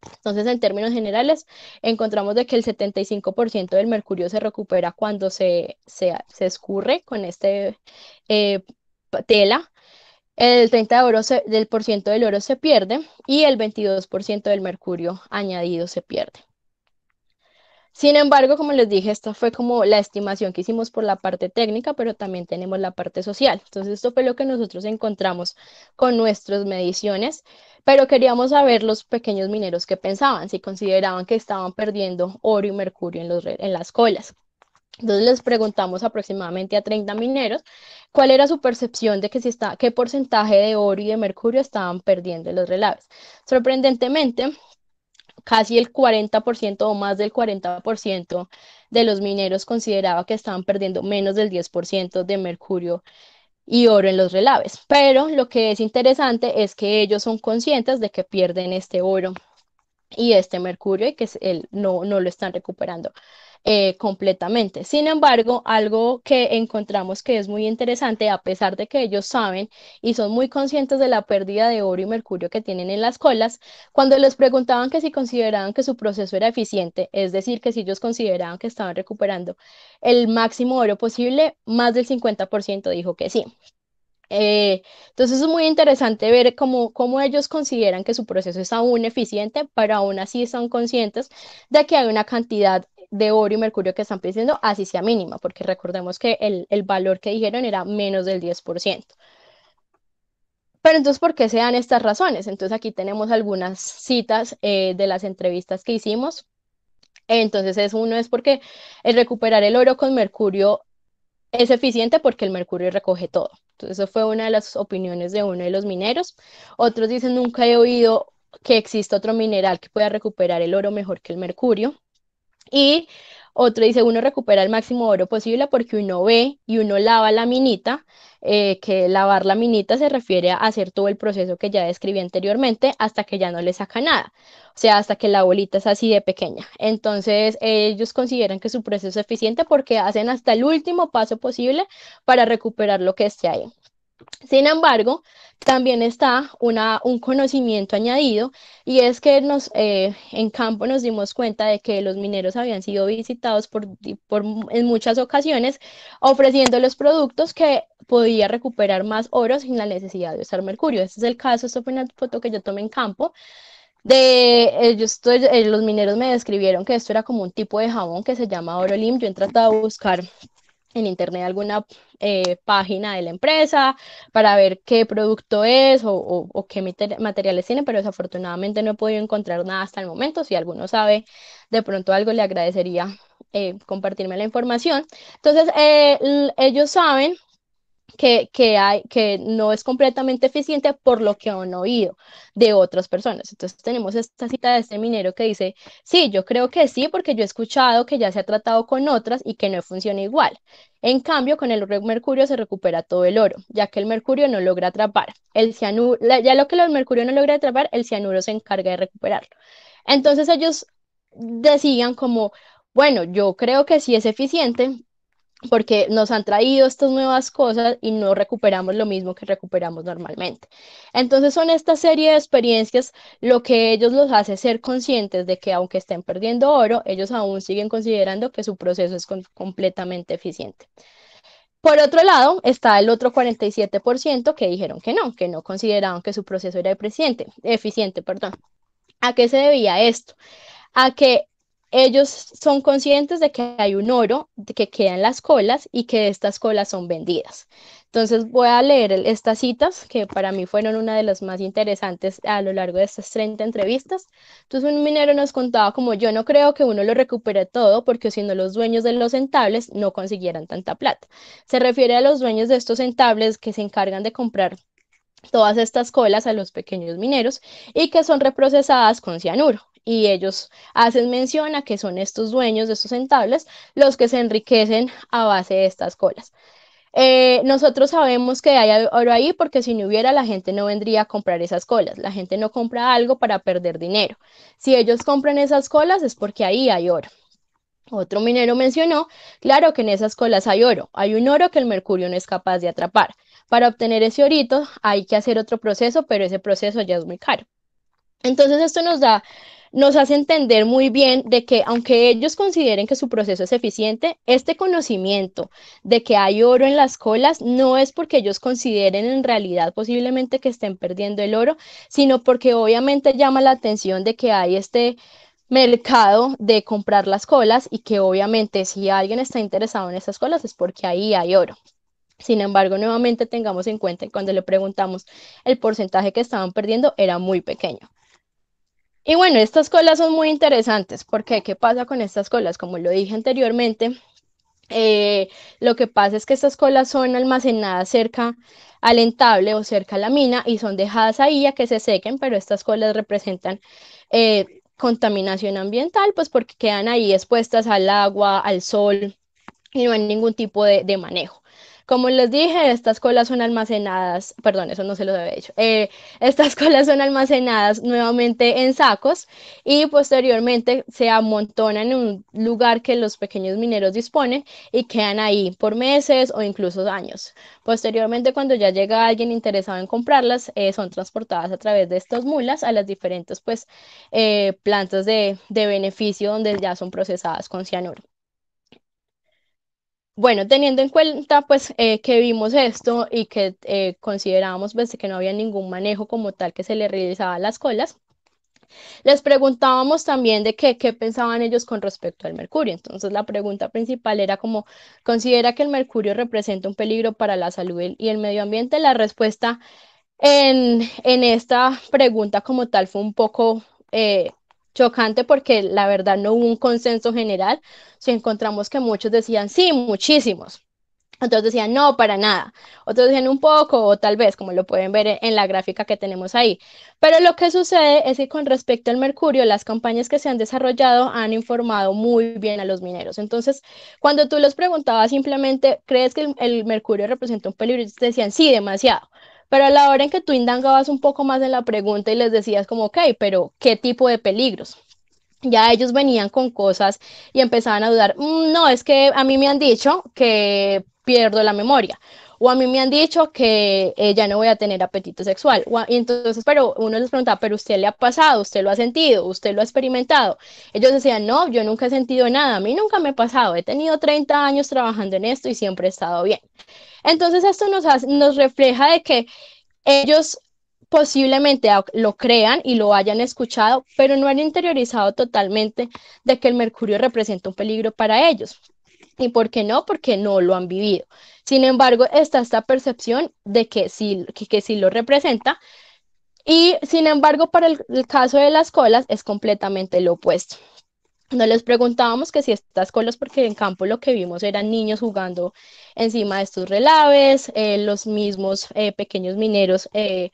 Entonces, en términos generales, encontramos de que el 75% del mercurio se recupera cuando se, escurre con esta eh, tela, el 30% del, del oro se pierde y el 22% del mercurio añadido se pierde. Sin embargo, como les dije, esta fue como la estimación que hicimos por la parte técnica, pero también tenemos la parte social. Entonces, esto fue lo que nosotros encontramos con nuestras mediciones, pero queríamos saber los pequeños mineros qué pensaban, si consideraban que estaban perdiendo oro y mercurio en, las colas. Entonces les preguntamos aproximadamente a 30 mineros cuál era su percepción de que si qué porcentaje de oro y de mercurio estaban perdiendo en los relaves. Sorprendentemente, casi el 40% o más del 40% de los mineros consideraba que estaban perdiendo menos del 10% de mercurio y oro en los relaves. Pero lo que es interesante es que ellos son conscientes de que pierden este oro y este mercurio y que no, no lo están recuperando. Eh, completamente. Sin embargo, algo que encontramos que es muy interesante, a pesar de que ellos saben y son muy conscientes de la pérdida de oro y mercurio que tienen en las colas, cuando les preguntaban que si consideraban que su proceso era eficiente, es decir, que si ellos consideraban que estaban recuperando el máximo oro posible, más del 50% dijo que sí. Eh, entonces es muy interesante ver cómo, cómo, ellos consideran que su proceso es aún eficiente, pero aún así son conscientes de que hay una cantidad de oro y mercurio que están pidiendo, así sea mínima, porque recordemos que el, valor que dijeron era menos del 10%. Pero entonces, ¿por qué se dan estas razones? Entonces, aquí tenemos algunas citas eh, de las entrevistas que hicimos. Entonces, es, uno es porque el recuperar el oro con mercurio es eficiente porque el mercurio recoge todo. Entonces, eso fue una de las opiniones de uno de los mineros. Otros dicen, nunca he oído que exista otro mineral que pueda recuperar el oro mejor que el mercurio. Y otro dice, uno recupera el máximo oro posible porque uno ve y uno lava la minita, eh, que lavar la minita se refiere a hacer todo el proceso que ya describí anteriormente hasta que ya no le saca nada, o sea, hasta que la bolita es así de pequeña. Entonces, ellos consideran que su proceso es eficiente porque hacen hasta el último paso posible para recuperar lo que esté ahí. Sin embargo, también está un conocimiento añadido y es que eh, en campo nos dimos cuenta de que los mineros habían sido visitados en muchas ocasiones ofreciendo los productos que podía recuperar más oro sin la necesidad de usar mercurio. Este es el caso, esta fue una foto que yo tomé en campo. De, ellos eh, eh, los mineros me describieron que esto era como un tipo de jabón que se llama Orolim. Yo he tratado de buscar en internet alguna eh, página de la empresa para ver qué producto es o, qué materiales tiene, pero desafortunadamente no he podido encontrar nada hasta el momento. Si alguno sabe de pronto algo, le agradecería eh, compartirme la información. Entonces, eh, ellos saben que, no es completamente eficiente por lo que han oído de otras personas. Entonces tenemos esta cita de este minero que dice, sí, yo creo que sí, porque yo he escuchado que ya se ha tratado con otras y que no funciona igual. En cambio, con el mercurio se recupera todo el oro, ya que el mercurio no logra atrapar. El cianuro, ya lo que el mercurio no logra atrapar, el cianuro se encarga de recuperarlo. Entonces ellos decían como, bueno, yo creo que sí es eficiente, porque nos han traído estas nuevas cosas y no recuperamos lo mismo que recuperamos normalmente. Entonces son esta serie de experiencias lo que ellos los hace ser conscientes de que aunque estén perdiendo oro, ellos aún siguen considerando que su proceso es completamente eficiente. Por otro lado, está el otro 47% que dijeron que no, que no consideraban que su proceso era eficiente, eficiente, perdón. ¿A qué se debía esto? A que ellos son conscientes de que hay un oro que queda en las colas y que estas colas son vendidas. Entonces voy a leer estas citas que para mí fueron una de las más interesantes a lo largo de estas 30 entrevistas. Entonces un minero nos contaba como yo no creo que uno lo recupere todo porque si no los dueños de los entables no consiguieran tanta plata. Se refiere a los dueños de estos entables que se encargan de comprar todas estas colas a los pequeños mineros y que son reprocesadas con cianuro y ellos hacen mención a que son estos dueños de estos entables los que se enriquecen a base de estas colas. Eh, nosotros sabemos que hay oro ahí porque si no hubiera la gente no vendría a comprar esas colas. La gente no compra algo para perder dinero. Si ellos compran esas colas es porque ahí hay oro. Otro minero mencionó, claro que en esas colas hay oro. Hay un oro que el mercurio no es capaz de atrapar. Para obtener ese orito hay que hacer otro proceso, pero ese proceso ya es muy caro. Entonces esto nos da nos hace entender muy bien de que aunque ellos consideren que su proceso es eficiente, este conocimiento de que hay oro en las colas no es porque ellos consideren en realidad posiblemente que estén perdiendo el oro, sino porque obviamente llama la atención de que hay este mercado de comprar las colas y que obviamente si alguien está interesado en esas colas es porque ahí hay oro. Sin embargo, nuevamente tengamos en cuenta que cuando le preguntamos el porcentaje que estaban perdiendo era muy pequeño. Y bueno, estas colas son muy interesantes porque ¿qué pasa con estas colas? Como lo dije anteriormente, eh, lo que pasa es que estas colas son almacenadas cerca al entable o cerca a la mina y son dejadas ahí a que se sequen, pero estas colas representan eh, contaminación ambiental, pues porque quedan ahí expuestas al agua, al sol, y no hay ningún tipo de, manejo. Como les dije, estas colas son almacenadas, perdón, eso no se lo había dicho, eh, estas (laughs) colas son almacenadas nuevamente en sacos y posteriormente se amontonan en un lugar que los pequeños mineros disponen y quedan ahí por meses o incluso años. Posteriormente, cuando ya llega alguien interesado en comprarlas, eh, son transportadas a través de estas mulas a las diferentes pues, eh, plantas de, de beneficio donde ya son procesadas con cianuro. Bueno, teniendo en cuenta pues eh, que vimos esto y que eh, considerábamos pues, que no había ningún manejo como tal que se le realizaba a las colas, les preguntábamos también de qué, qué pensaban ellos con respecto al mercurio. Entonces la pregunta principal era como, ¿considera que el mercurio representa un peligro para la salud y el medio ambiente? La respuesta en, en esta pregunta como tal fue un poco eh, chocante porque la verdad no hubo un consenso general, si encontramos que muchos decían sí, muchísimos. Otros decían no, para nada. Otros decían un poco o tal vez, como lo pueden ver en la gráfica que tenemos ahí. Pero lo que sucede es que con respecto al mercurio, las campañas que se han desarrollado han informado muy bien a los mineros. Entonces, cuando tú los preguntabas simplemente, ¿crees que el, mercurio representa un peligro? decían sí, demasiado. Pero a la hora en que tú indagabas un poco más en la pregunta y les decías como, ok, pero ¿qué tipo de peligros? ya ellos venían con cosas y empezaban a dudar, mm, no, es que a mí me han dicho que pierdo la memoria, o a mí me han dicho que eh, ya no voy a tener apetito sexual. y entonces, pero uno les preguntaba, pero usted le ha pasado, usted lo ha sentido, usted lo ha experimentado. Ellos decían, no, yo nunca he sentido nada, a mí nunca me ha pasado, he tenido 30 años trabajando en esto y siempre he estado bien. Entonces esto nos, nos refleja de que ellos posiblemente lo crean y lo hayan escuchado, pero no han interiorizado totalmente de que el mercurio representa un peligro para ellos. ¿Y por qué no? Porque no lo han vivido. Sin embargo, está esta percepción de que sí, que, lo representa. Y sin embargo, para el, caso de las colas es completamente lo opuesto. No les preguntábamos que si estas colas, porque en campo lo que vimos eran niños jugando encima de estos relaves, eh, los mismos eh, pequeños mineros eh,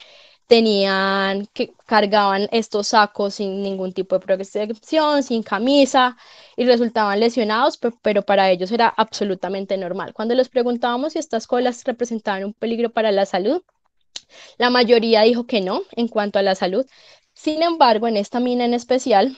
tenían que cargaban estos sacos sin ningún tipo de protección, sin camisa y resultaban lesionados, pero, para ellos era absolutamente normal. Cuando les preguntábamos si estas colas representaban un peligro para la salud, la mayoría dijo que no en cuanto a la salud. Sin embargo, en esta mina en especial,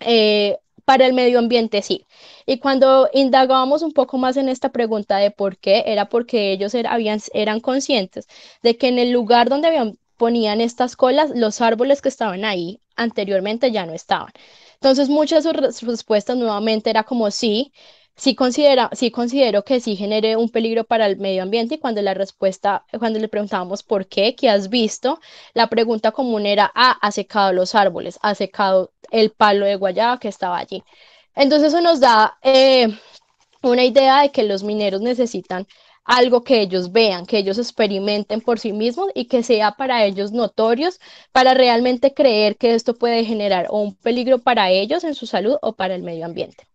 eh, para el medio ambiente sí. Y cuando indagábamos un poco más en esta pregunta de por qué, era porque ellos eran conscientes de que en el lugar donde habían ponían estas colas, los árboles que estaban ahí anteriormente ya no estaban. Entonces muchas de sus respuestas nuevamente era como sí, sí, considera, sí considero que sí genere un peligro para el medio ambiente y cuando la respuesta, cuando le preguntábamos por qué, qué has visto, la pregunta común era, ah, ha secado los árboles, ha secado el palo de guayaba que estaba allí. Entonces eso nos da eh, una idea de que los mineros necesitan algo que ellos vean, que ellos experimenten por sí mismos y que sea para ellos notorios para realmente creer que esto puede generar un peligro para ellos en su salud o para el medio ambiente.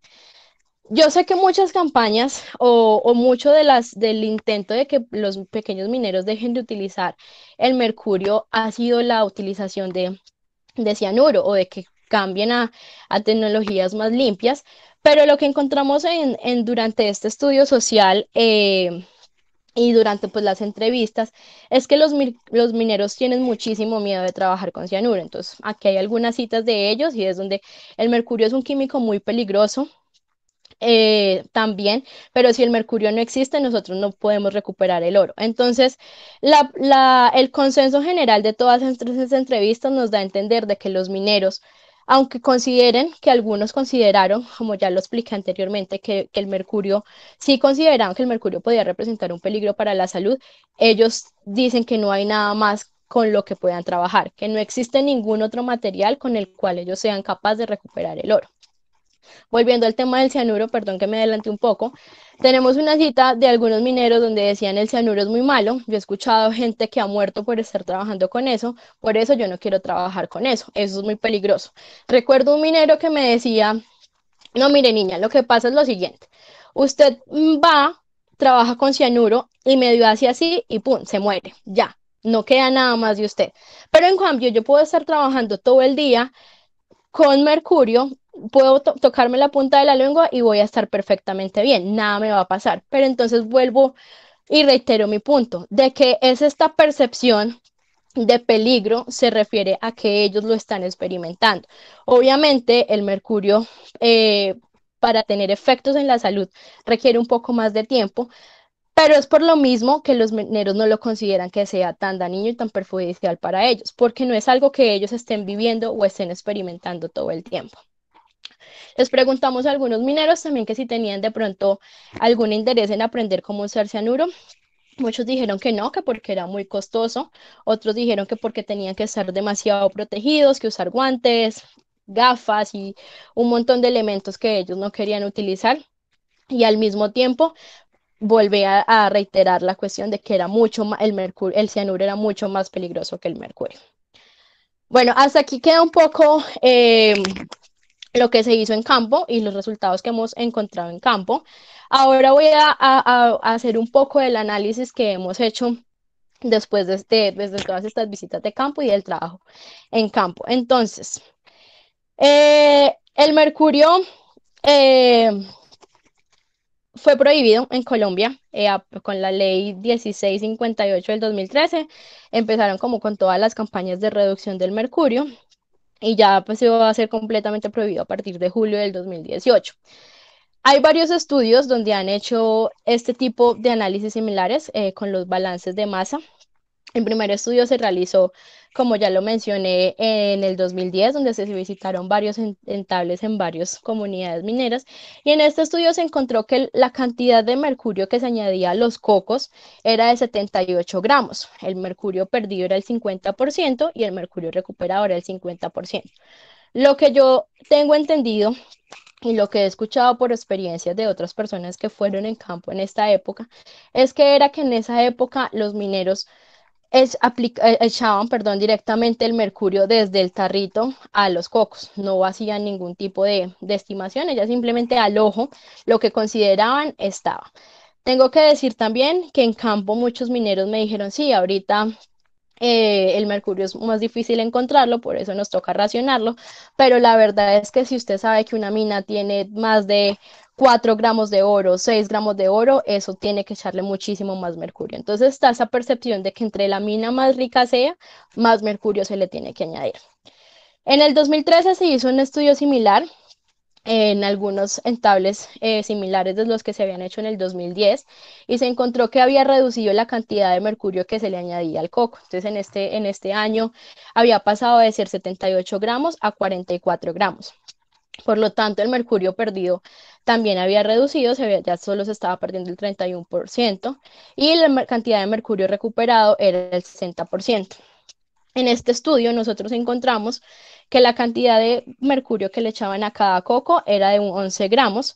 Yo sé que muchas campañas o, mucho de las, del intento de que los pequeños mineros dejen de utilizar el mercurio ha sido la utilización de, de cianuro o de que cambien a, tecnologías más limpias, pero lo que encontramos en, durante este estudio social eh, y durante pues las entrevistas es que los, los mineros tienen muchísimo miedo de trabajar con cianuro. Entonces, aquí hay algunas citas de ellos y es donde el mercurio es un químico muy peligroso. Eh, también, pero si el mercurio no existe, nosotros no podemos recuperar el oro. Entonces, la, el consenso general de todas estas entrevistas nos da a entender de que los mineros aunque consideren que algunos consideraron, como ya lo expliqué anteriormente, que, el mercurio, sí consideraron que el mercurio podía representar un peligro para la salud, ellos dicen que no hay nada más con lo que puedan trabajar, que no existe ningún otro material con el cual ellos sean capaces de recuperar el oro. Volviendo al tema del cianuro, perdón que me adelante un poco, tenemos una cita de algunos mineros donde decían el cianuro es muy malo. Yo he escuchado (laughs) gente que ha muerto por estar trabajando con eso, por eso yo no quiero trabajar con eso, eso es muy peligroso. Recuerdo un minero que me decía, no, mire niña, lo que pasa es lo siguiente, usted va, trabaja con cianuro y medio así así y pum, se muere, ya, no queda nada más de usted. Pero en cambio, yo puedo estar trabajando todo el día con mercurio puedo tocarme la punta de la lengua y voy a estar perfectamente bien, nada me va a pasar. Pero entonces vuelvo y reitero mi punto, de que es esta percepción de peligro se refiere a que ellos lo están experimentando. Obviamente el mercurio eh, para tener efectos en la salud requiere un poco más de tiempo, pero es por lo mismo que los mineros no lo consideran que sea tan dañino y tan perjudicial para ellos, porque no es algo que ellos estén viviendo o estén experimentando todo el tiempo. Les preguntamos a algunos mineros también que si tenían de pronto algún interés en aprender cómo usar cianuro. Muchos dijeron que no, que porque era muy costoso. Otros dijeron que porque tenían que estar demasiado protegidos, que usar guantes, gafas y un montón de elementos que ellos no querían utilizar. Y al mismo tiempo volví a, reiterar la cuestión de que era mucho más, el, el cianuro era mucho más peligroso que el mercurio. Bueno, hasta aquí queda un poco eh, lo que se hizo en campo y los resultados que hemos encontrado en campo. Ahora voy a, hacer un poco del análisis que hemos hecho después de, este, todas estas visitas de campo y del trabajo en campo. Entonces, eh, el mercurio eh, fue prohibido en Colombia eh, con la ley 1658 del 2013. Empezaron como con todas las campañas de reducción del mercurio y ya pues se va a ser completamente prohibido a partir de julio del 2018. Hay varios estudios donde han hecho este tipo de análisis similares eh, con los balances de masa. El primer estudio se realizó como ya lo mencioné en el 2010, donde se visitaron varios entables en varias comunidades mineras, y en este estudio se encontró que la cantidad de mercurio que se añadía a los cocos era de 78 gramos, el mercurio perdido era el 50% y el mercurio recuperado era el 50%. Lo que yo tengo entendido y lo que he escuchado por experiencias de otras personas que fueron en campo en esta época, es que era que en esa época los mineros eh, echaban perdón, directamente el mercurio desde el tarrito a los cocos, no hacían ningún tipo de, estimaciones, estimación, simplemente al ojo lo que consideraban estaba. Tengo que decir también que en campo muchos mineros me dijeron, sí, ahorita eh, el mercurio es más difícil encontrarlo, por eso nos toca racionarlo, pero la verdad es que si usted sabe que una mina tiene más de 4 gramos de oro, 6 gramos de oro, eso tiene que echarle muchísimo más mercurio. Entonces está esa percepción de que entre la mina más rica sea, más mercurio se le tiene que añadir. En el 2013 se hizo un estudio similar en algunos entables eh, similares de los que se habían hecho en el 2010 y se encontró que había reducido la cantidad de mercurio que se le añadía al coco. Entonces en este, en este año había pasado de ser 78 gramos a 44 gramos. Por lo tanto, el mercurio perdido también había reducido, ya solo se estaba perdiendo el 31% y la cantidad de mercurio recuperado era el 60%. En este estudio nosotros encontramos que la cantidad de mercurio que le echaban a cada coco era de 11 gramos,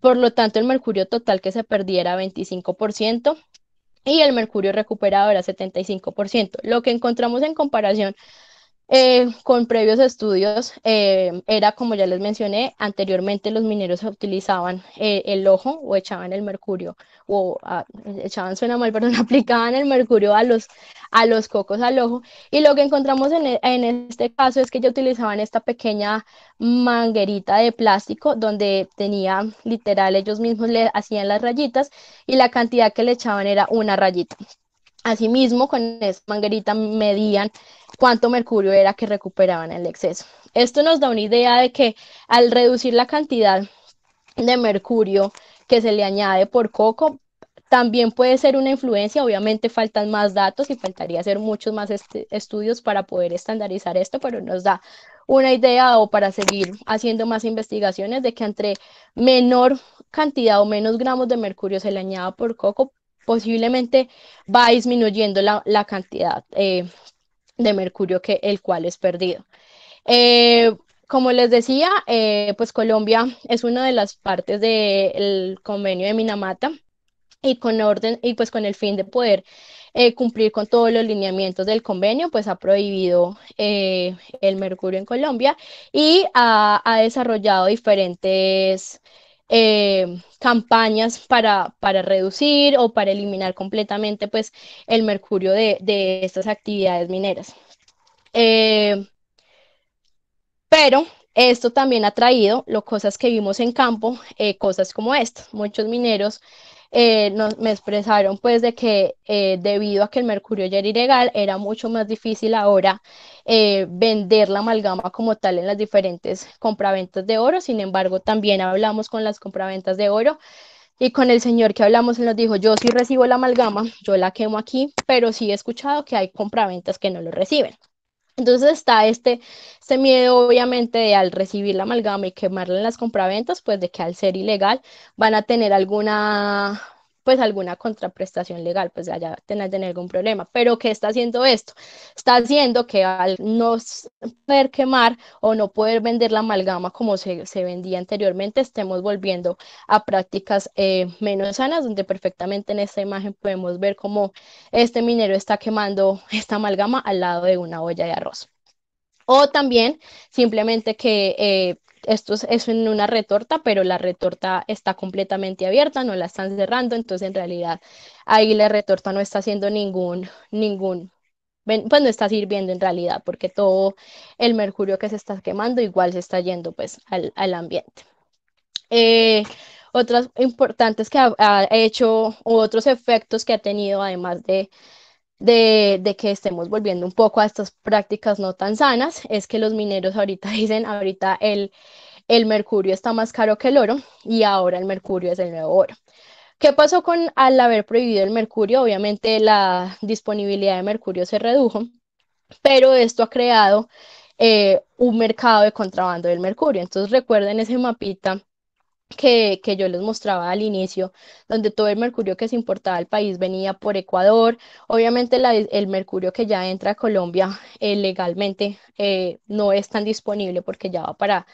por lo tanto el mercurio total que se perdiera 25% y el mercurio recuperado era 75%. Lo que encontramos en comparación eh, con previos estudios, eh, era como ya les mencioné, anteriormente los mineros utilizaban eh, el ojo o echaban el mercurio, o ah, echaban, suena mal, (laughs) perdón, aplicaban el mercurio a los, a los cocos al ojo. Y lo que encontramos en, e, en este caso es que ya utilizaban esta pequeña manguerita de plástico donde tenía literal ellos mismos le hacían las rayitas y la cantidad que le echaban era una rayita. Asimismo, con esta manguerita medían cuánto mercurio era que recuperaban el exceso. Esto nos da una idea de que al reducir la cantidad de mercurio que se le añade por coco, también puede ser una influencia, obviamente faltan más datos y faltaría hacer muchos más estudios para poder estandarizar esto, pero nos da una idea o para seguir haciendo más investigaciones de que entre menor cantidad o menos gramos de mercurio se le añada por coco, posiblemente va disminuyendo la, cantidad eh, de mercurio que el cual es perdido. Eh, como les decía, eh, pues Colombia es una de las partes del convenio de Minamata y con orden y pues con el fin de poder cumplir con todos los lineamientos del convenio, pues ha prohibido el mercurio en Colombia y ha, ha desarrollado diferentes eh, campañas para, para, reducir o para eliminar completamente pues, el mercurio de, estas actividades mineras. Eh, pero esto también ha traído lo, cosas que vimos en campo, eh, cosas como estas. Muchos mineros eh, nos, me expresaron pues de que eh, debido a que el mercurio ya era ilegal, era mucho más difícil ahora eh, vender la amalgama como tal en las diferentes compraventas de oro. Sin embargo, también hablamos con las compraventas de oro y con el señor que hablamos, nos dijo, yo sí recibo la amalgama, yo la quemo aquí, pero sí he escuchado que hay compraventas que no lo reciben. Entonces está este, este miedo, obviamente, de al recibir la amalgama y quemarla en las compraventas, pues de que al ser ilegal van a tener alguna pues alguna contraprestación legal, pues ya tener, tener algún problema. Pero ¿qué está haciendo esto? Está haciendo que al no poder quemar o no poder vender la amalgama como se, vendía anteriormente, estemos volviendo a prácticas eh, menos sanas, donde perfectamente en esta imagen podemos ver cómo este minero está quemando esta amalgama al lado de una olla de arroz. O también simplemente que eh, esto es, en una retorta, pero la retorta está completamente abierta, no la están cerrando, entonces en realidad ahí la retorta no está haciendo ningún, ningún, pues no está sirviendo en realidad, porque todo el mercurio que se está quemando igual se está yendo pues al, ambiente. Eh, otras importantes que ha, hecho, otros efectos que ha tenido, además de, de, que estemos volviendo un poco a estas prácticas no tan sanas es que los mineros ahorita (laughs) dicen, ahorita el, mercurio está más caro que el oro y ahora el mercurio es el nuevo oro. ¿Qué pasó con al haber prohibido el mercurio? Obviamente la disponibilidad de mercurio se redujo, pero esto ha creado eh, un mercado de contrabando del mercurio. Entonces recuerden ese mapita que, yo les mostraba al inicio, donde todo el mercurio que se importaba al país venía por Ecuador. Obviamente el mercurio que ya entra a Colombia eh, legalmente eh, no es tan disponible porque ya va para,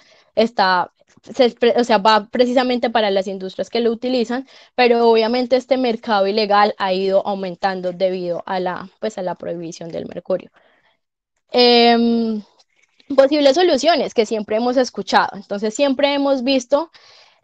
o sea, va precisamente para las industrias que lo utilizan, pero obviamente este mercado ilegal ha ido aumentando debido a la, pues, a la prohibición del mercurio. Em, posibles soluciones que siempre hemos escuchado. Entonces, siempre hemos visto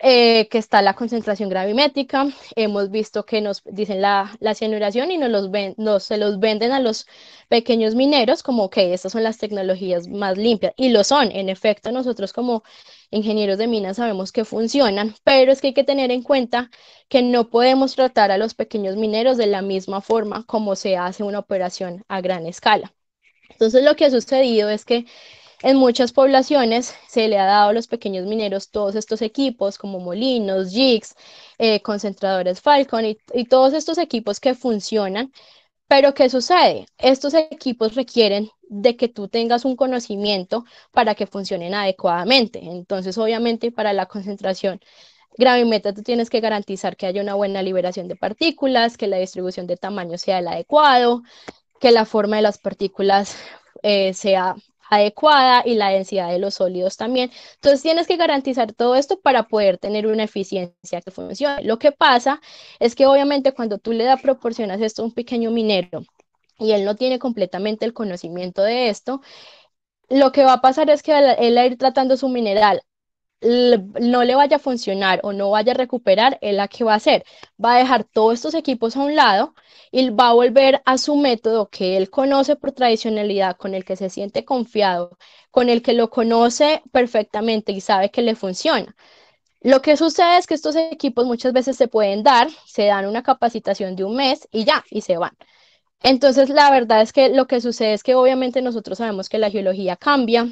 eh, que está la concentración gravimétrica, hemos visto que nos dicen la, la cianuración y nos los ven, nos, se los venden a los pequeños mineros como que estas son las tecnologías más limpias y lo son, en efecto nosotros como ingenieros de minas sabemos que funcionan, pero es que hay que tener en cuenta que no podemos tratar a los pequeños mineros de la misma forma como se hace una operación a gran escala. Entonces lo que ha sucedido es que en muchas poblaciones se le ha dado a los pequeños mineros todos estos equipos como molinos, jigs, eh, concentradores Falcon y, todos estos equipos que funcionan pero ¿qué sucede? Estos equipos requieren de que tú tengas un conocimiento para que funcionen adecuadamente. Entonces, obviamente, para la concentración gravimétrica tú tienes que garantizar que haya una buena liberación de partículas, que la distribución de tamaño sea el adecuado, que la forma de las partículas eh, sea adecuada y la densidad de los sólidos también. Entonces tienes que garantizar todo esto para poder tener una eficiencia que funcione. Lo que pasa es que obviamente cuando tú le proporcionas esto a un pequeño minero y él no tiene completamente el conocimiento de esto, lo que va a pasar es que él va a ir tratando su mineral no le vaya a funcionar o no vaya a recuperar, ¿él la que va a hacer. Va a dejar todos estos equipos a un lado y va a volver a su método que él conoce por tradicionalidad, con el que se siente confiado, con el que lo conoce perfectamente y sabe que le funciona. Lo que sucede es que estos equipos muchas veces se pueden dar, se dan una capacitación de un mes y ya, y se van. Entonces, la verdad es que lo que sucede es que obviamente nosotros sabemos que la geología cambia,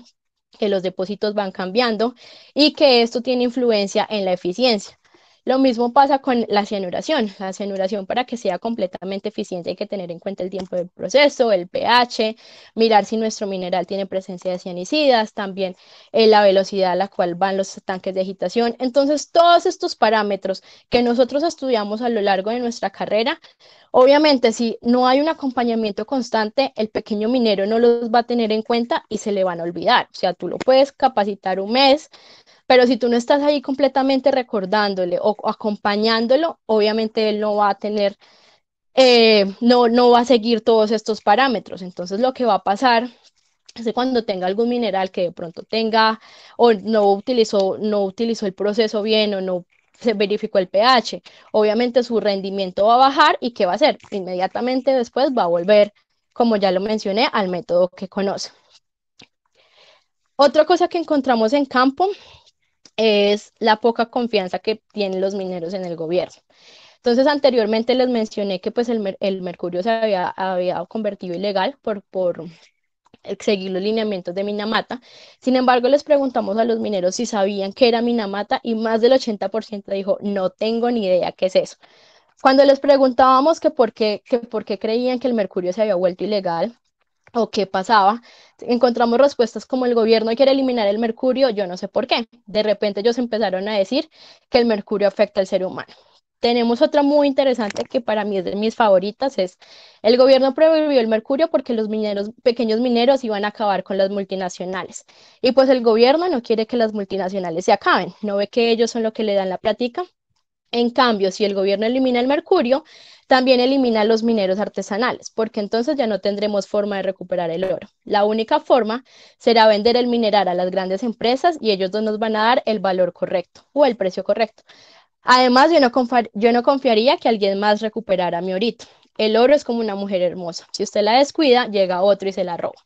que los depósitos van cambiando y que esto tiene influencia en la eficiencia. Lo mismo pasa con la cianuración. La cianuración para que sea completamente eficiente hay que tener en cuenta el tiempo del proceso, el pH, mirar si nuestro mineral tiene presencia de cianicidas, también eh, la velocidad a la cual van los tanques de agitación. Entonces, todos estos parámetros que nosotros estudiamos a lo largo de nuestra carrera, obviamente si no hay un acompañamiento constante, el pequeño minero no los va a tener en cuenta y se le van a olvidar. O sea, tú lo puedes capacitar un mes pero si tú no estás ahí completamente recordándole o, acompañándolo, obviamente él no va a tener, eh, no, no va a seguir todos estos parámetros. Entonces lo que va a pasar es que cuando tenga algún mineral que de pronto tenga o no utilizó, no utilizó el proceso bien o no se verificó el pH, obviamente su rendimiento va a bajar y ¿qué va a hacer? Inmediatamente después va a volver, como ya lo mencioné, al método que conoce. Otra cosa que encontramos en campo es la poca confianza que tienen los mineros en el gobierno. Entonces, anteriormente les mencioné que pues, el, mercurio se había, convertido ilegal por, por seguir los lineamientos de Minamata. Sin embargo, les preguntamos a los mineros si sabían qué era Minamata y más del 80% dijo, no tengo ni idea qué es eso. Cuando les preguntábamos que por qué creían que el mercurio se había vuelto ilegal, o qué pasaba, encontramos respuestas como el gobierno quiere eliminar el mercurio, yo no sé por qué. De repente ellos empezaron a decir que el mercurio afecta al ser humano. Tenemos otra muy interesante que para mí es de mis favoritas, es el gobierno prohibió el mercurio porque los mineros, pequeños mineros iban a acabar con las multinacionales. Y pues el gobierno no quiere que las multinacionales se acaben, no ve que ellos son los que le dan la plática. En cambio, si el gobierno elimina el mercurio, también elimina los mineros artesanales, porque entonces ya no tendremos forma de recuperar el oro. La única forma será vender el mineral a las grandes empresas y ellos nos van a dar el valor correcto o el precio correcto. Además, yo no, yo no confiaría que alguien más recuperara mi orito. El oro es como una mujer hermosa. Si usted la descuida, llega otro y se la roba.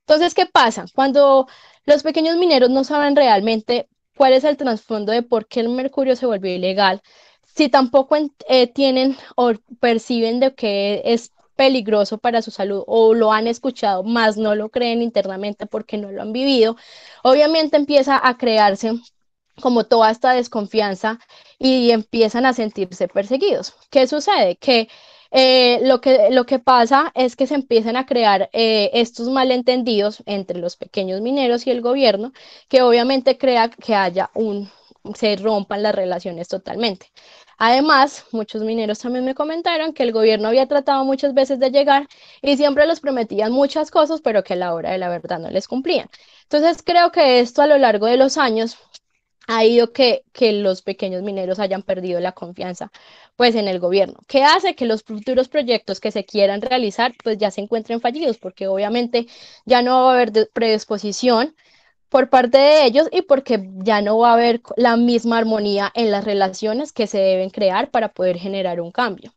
Entonces, ¿qué pasa? Cuando los pequeños mineros no saben realmente cuál es el trasfondo de por qué el mercurio se volvió ilegal, si tampoco eh, tienen o perciben de que es peligroso para su salud o lo han escuchado, más no lo creen internamente porque no lo han vivido, obviamente empieza a crearse como toda esta desconfianza y empiezan a sentirse perseguidos. ¿Qué sucede? Que eh, lo, que, lo que pasa es que se empiezan a crear eh, estos malentendidos entre los pequeños mineros y el gobierno, que obviamente crea que haya un, se rompan las relaciones totalmente. Además, muchos mineros también me comentaron que el gobierno había tratado muchas veces de llegar y siempre los prometían muchas cosas, pero que a la hora de la verdad no les cumplían. Entonces, creo que esto a lo largo de los años ha ido que, que los pequeños mineros hayan perdido la confianza pues en el gobierno, que hace que los futuros proyectos que se quieran realizar pues ya se encuentren fallidos porque obviamente ya no va a haber predisposición por parte de ellos y porque ya no va a haber la misma armonía en las relaciones que se deben crear para poder generar un cambio.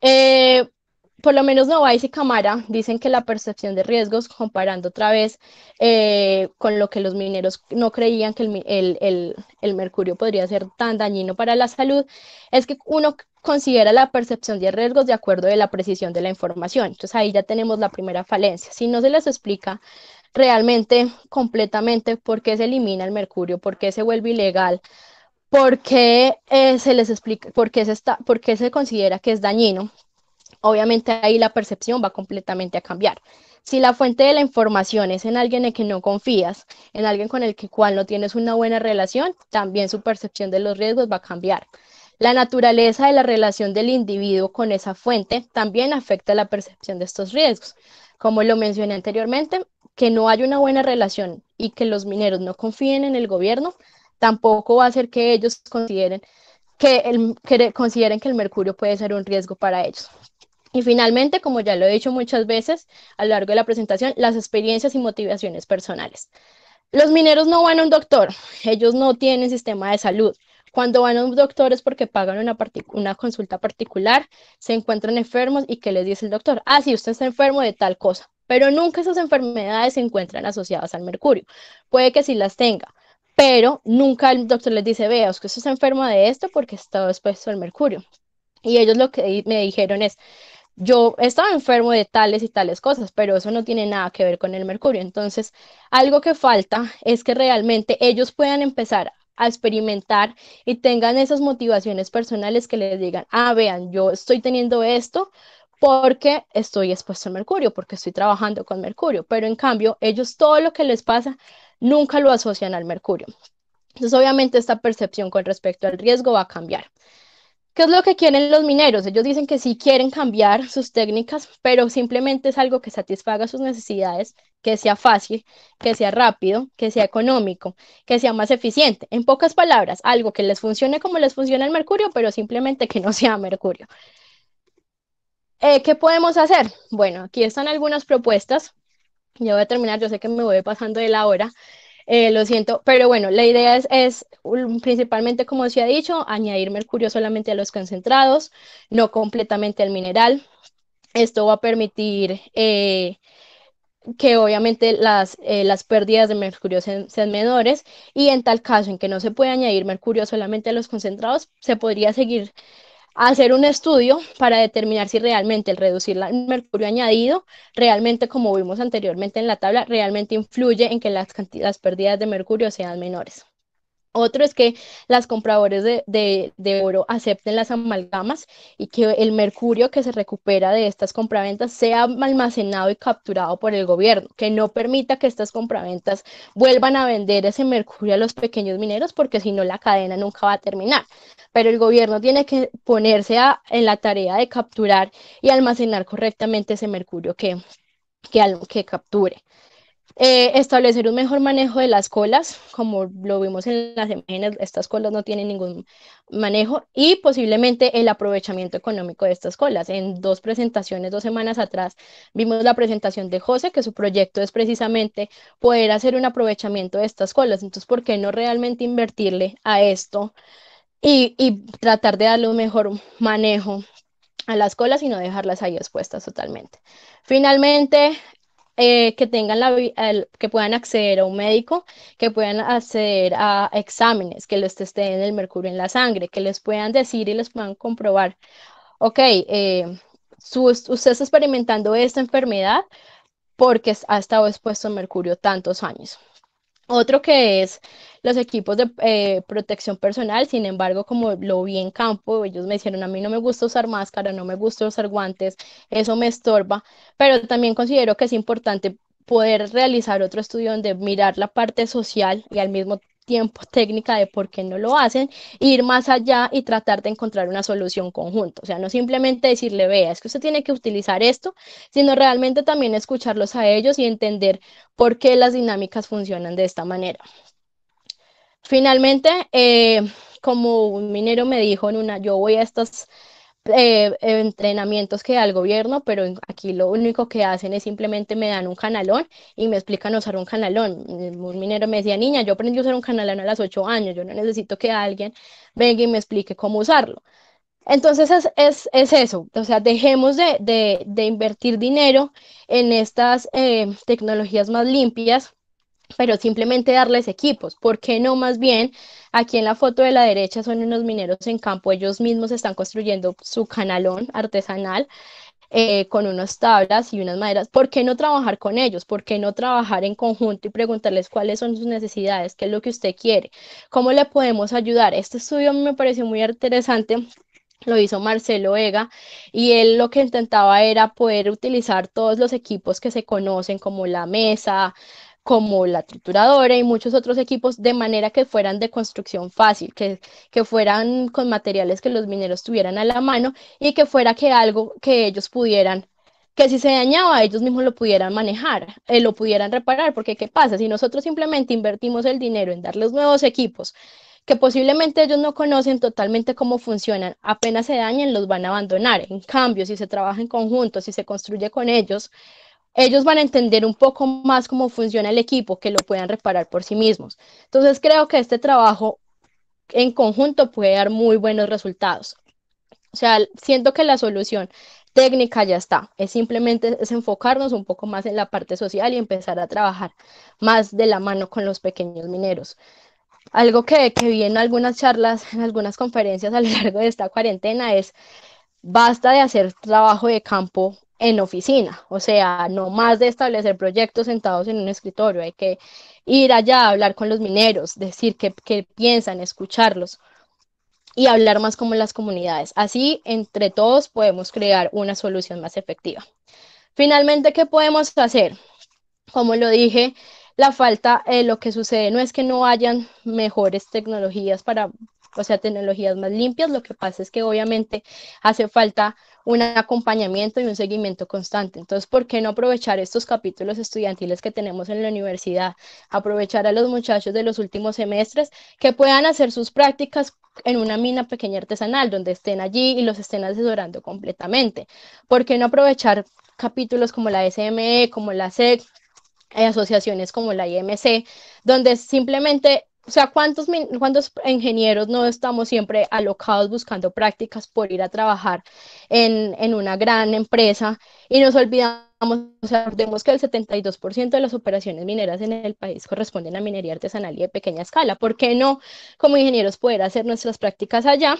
Eh, por lo menos Novais y Camara dicen que la percepción de riesgos, comparando otra vez eh, con lo que los mineros no creían que el, mercurio podría ser tan dañino para la salud, es que uno considera la percepción de riesgos de acuerdo de la precisión de la información. Entonces ahí ya tenemos la primera falencia. Si no se les explica realmente completamente por qué se elimina el mercurio, por qué se vuelve ilegal, por qué eh, se les explica, por se, está, porque se considera que es dañino. Obviamente ahí la percepción va completamente a cambiar. Si la fuente de la información es en alguien en que no confías, en alguien con el que cual no tienes una buena relación, también su percepción de los riesgos va a cambiar. La naturaleza de la relación del individuo con esa fuente también afecta la percepción de estos riesgos. Como lo mencioné anteriormente, que no haya una buena relación y que los mineros no confíen en el gobierno, tampoco va a hacer que ellos consideren que, el, consideren que el mercurio puede ser un riesgo para ellos. Y finalmente, como ya lo he dicho muchas veces a lo largo de la presentación, las experiencias y motivaciones personales. Los mineros no van a un doctor, ellos no tienen sistema de salud. Cuando van a un doctor es porque pagan una, una consulta particular, se encuentran enfermos y ¿qué les dice el doctor? Ah, sí, usted está enfermo de tal cosa pero nunca esas enfermedades se encuentran asociadas al mercurio. Puede que sí las tenga, pero nunca el doctor les dice, vea, usted está enfermo de esto porque está expuesto al mercurio. Y ellos lo que me dijeron es, yo estaba enfermo de tales y tales cosas, pero eso no tiene nada que ver con el mercurio. Entonces, algo que falta es que realmente ellos puedan empezar a experimentar y tengan esas motivaciones personales que les digan, ah, vean, yo estoy teniendo esto porque estoy expuesto al mercurio, porque estoy trabajando con mercurio, pero en cambio ellos todo lo que les pasa nunca lo asocian al mercurio. Entonces obviamente esta percepción con respecto al riesgo va a cambiar. ¿Qué es lo que quieren los mineros? Ellos dicen que sí quieren cambiar sus técnicas, pero simplemente es algo que satisfaga sus necesidades, que sea fácil, que sea rápido, que sea económico, que sea más eficiente. En pocas palabras, algo que les funcione como les funciona el mercurio, pero simplemente que no sea mercurio. Eh, ¿Qué podemos hacer? Bueno, aquí están algunas propuestas. Yo voy a terminar, yo sé que me voy pasando de la hora, eh, lo siento, pero bueno, la idea es, principalmente, como se ha dicho, añadir mercurio solamente a los concentrados, no completamente al mineral. Esto va a permitir eh, que obviamente las, las, pérdidas de mercurio sean, menores y en tal caso en que no se puede añadir mercurio solamente a los concentrados, se podría seguir hacer un estudio para determinar si realmente el reducir el mercurio añadido, realmente como vimos anteriormente en la tabla, realmente influye en que las, las pérdidas de mercurio sean menores. Otro es que las compradores de, oro acepten las amalgamas y que el mercurio que se recupera de estas compraventas sea almacenado y capturado por el gobierno, que no permita que estas compraventas vuelvan a vender ese mercurio a los pequeños mineros porque si no la cadena nunca va a terminar. Pero el gobierno tiene que ponerse en la tarea de capturar y almacenar correctamente ese mercurio que, que capture. Eh, establecer un mejor manejo de las colas, como lo vimos en las imágenes, estas colas no tienen ningún manejo y posiblemente el aprovechamiento económico de estas colas. En dos presentaciones, dos semanas atrás, vimos la presentación de José, que su proyecto es precisamente poder hacer un aprovechamiento de estas colas. Entonces, ¿por qué no realmente invertirle a esto y, y tratar de darle un mejor manejo? a las colas y no dejarlas ahí expuestas totalmente. Finalmente, eh, que tengan la, que puedan acceder a un médico, que puedan acceder a exámenes, que les testeen el mercurio en la sangre, que les puedan decir y les puedan comprobar, ok, eh, usted está experimentando esta enfermedad porque ha estado expuesto a mercurio tantos años. Otro que es los equipos de eh, protección personal, sin embargo, como lo vi en campo, ellos me dijeron, a mí no me gusta usar máscara, no me gusta usar guantes, eso me estorba, pero también considero que es importante poder realizar otro estudio donde mirar la parte social y al mismo tiempo, tiempo técnica de por qué no lo hacen, ir más allá y tratar de encontrar una solución conjunta. O sea, no simplemente decirle, vea, es que usted tiene que utilizar esto, sino realmente también escucharlos a ellos y entender por qué las dinámicas funcionan de esta manera. Finalmente, eh, como un minero me dijo en una, yo voy a estas eh, entrenamientos que da el gobierno, pero aquí lo único que hacen es simplemente me dan un canalón y me explican usar un canalón. Un minero me decía, niña, yo aprendí a usar un canalón a las ocho años, yo no necesito que alguien venga y me explique cómo usarlo. Entonces es, eso, o sea, dejemos de, invertir dinero en estas eh, tecnologías más limpias pero simplemente darles equipos. ¿Por qué no más bien? Aquí en la foto de la derecha son unos mineros en campo, ellos mismos están construyendo su canalón artesanal. Eh, con unas tablas y unas maderas, ¿por qué no trabajar con ellos? ¿Por qué no trabajar en conjunto y preguntarles cuáles son sus necesidades? ¿Qué es lo que usted quiere? ¿Cómo le podemos ayudar? Este estudio me pareció muy interesante lo hizo Marcelo Vega y él lo que intentaba era poder utilizar todos los equipos que se conocen como la mesa, como la trituradora y muchos otros equipos, de manera que fueran de construcción fácil, que, que fueran con materiales que los mineros tuvieran a la mano y que fuera que algo que ellos pudieran que si se dañaba ellos mismos lo pudieran manejar, eh, lo pudieran reparar, porque ¿qué pasa? Si nosotros simplemente invertimos el dinero en darles nuevos equipos, que posiblemente ellos no conocen totalmente cómo funcionan, apenas se dañen los van a abandonar. En cambio, si se trabaja en conjunto, si se construye con ellos, ellos van a entender un poco más cómo funciona el equipo, que lo puedan reparar por sí mismos. Entonces creo que este trabajo en conjunto puede dar muy buenos resultados. O sea, siento que la solución técnica ya está, es simplemente enfocarnos un poco más en la parte social y empezar a trabajar más de la mano con los pequeños mineros. Algo que, que vi en algunas charlas, en algunas conferencias a lo largo de esta cuarentena es basta de hacer trabajo de campo en oficina, o sea, no más de establecer proyectos sentados en un escritorio, hay que ir allá a hablar con los mineros, decir qué, piensan, escucharlos y hablar más como las comunidades. Así, entre todos podemos crear una solución más efectiva. Finalmente, ¿qué podemos hacer? Como lo dije, la falta, eh, lo que sucede no es que no hayan mejores tecnologías para o sea, tecnologías más limpias. Lo que pasa es que obviamente hace falta un acompañamiento y un seguimiento constante. Entonces, ¿por qué no aprovechar estos capítulos estudiantiles que tenemos en la universidad? Aprovechar a los muchachos de los últimos semestres que puedan hacer sus prácticas en una mina pequeña artesanal, donde estén allí y los estén asesorando completamente. ¿Por qué no aprovechar capítulos como la SME, como la SEC, asociaciones como la IMC, donde simplemente o sea, ¿cuántos, ¿cuántos ingenieros no estamos siempre alocados buscando prácticas por ir a trabajar en, en una gran empresa y nos olvidamos, o sea, vemos que el 72% de las operaciones mineras en el país corresponden a minería artesanal y de pequeña escala? ¿Por qué no como ingenieros poder hacer nuestras prácticas allá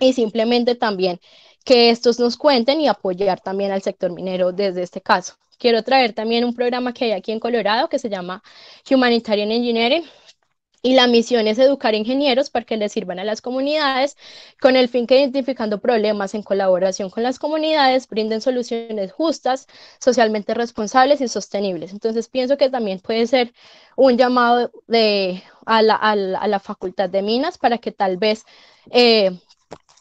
y simplemente también que estos nos cuenten y apoyar también al sector minero desde este caso? Quiero traer también un programa que hay aquí en Colorado que se llama Humanitarian Engineering y la misión es educar ingenieros para que les sirvan a las comunidades con el fin que identificando problemas en colaboración con las comunidades brinden soluciones justas, socialmente responsables y sostenibles. Entonces pienso que también puede ser un llamado de, a, la, Facultad de Minas para que tal vez eh,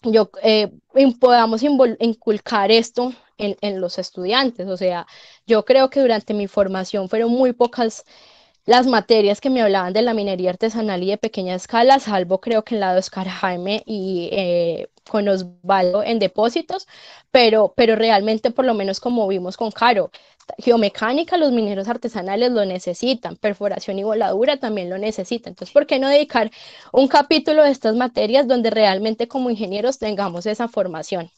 yo, eh, podamos inculcar esto en, en, los estudiantes. O sea, yo creo que durante mi formación fueron muy pocas las materias que me hablaban de la minería artesanal y de pequeña escala, salvo creo que en la de Oscar Jaime y eh, con Osvaldo en depósitos, pero, pero realmente por lo menos como vimos con Caro, geomecánica los mineros artesanales lo necesitan, perforación y voladura también lo necesitan. Entonces, ¿por qué no dedicar un capítulo de estas materias donde realmente como ingenieros tengamos esa formación?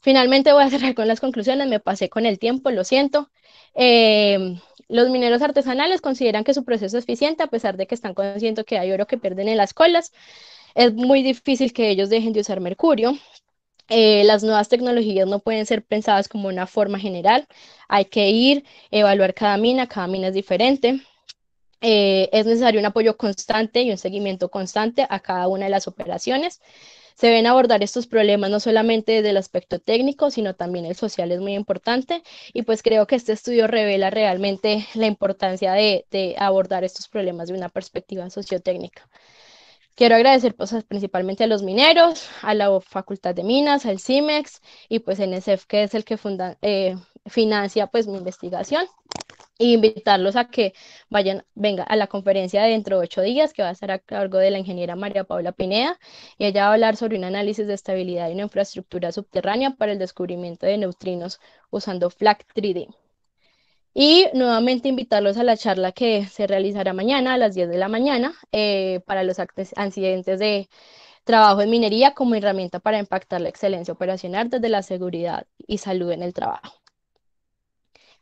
Finalmente voy a cerrar con las conclusiones, me pasé con el tiempo, lo siento. Eh, los mineros artesanales consideran que su proceso es eficiente a pesar de que están conscientes que hay oro que pierden en las colas. Es muy difícil que ellos dejen de usar mercurio. Eh, las nuevas tecnologías no pueden ser pensadas como una forma general. Hay que ir, evaluar cada mina, cada mina es diferente. Eh, es necesario un apoyo constante y un seguimiento constante a cada una de las operaciones. Se ven abordar estos problemas no solamente desde el aspecto técnico, sino también el social es muy importante y pues creo que este estudio revela realmente la importancia de, abordar estos problemas de una perspectiva sociotécnica. Quiero agradecer pues, principalmente a los mineros, a la Facultad de Minas, al CIMEX y pues NSF, que es el que eh, financia pues mi investigación e invitarlos a que vayan, a la conferencia de dentro de ocho días que va a estar a cargo de la ingeniera María Paula Pineda y ella va a hablar sobre un análisis de estabilidad y una infraestructura subterránea para el descubrimiento de neutrinos usando FLAC 3D. Y nuevamente invitarlos a la charla que se realizará mañana a las 10 de la mañana eh, para los accidentes de trabajo en minería como herramienta para impactar la excelencia operacional desde la seguridad y salud en el trabajo.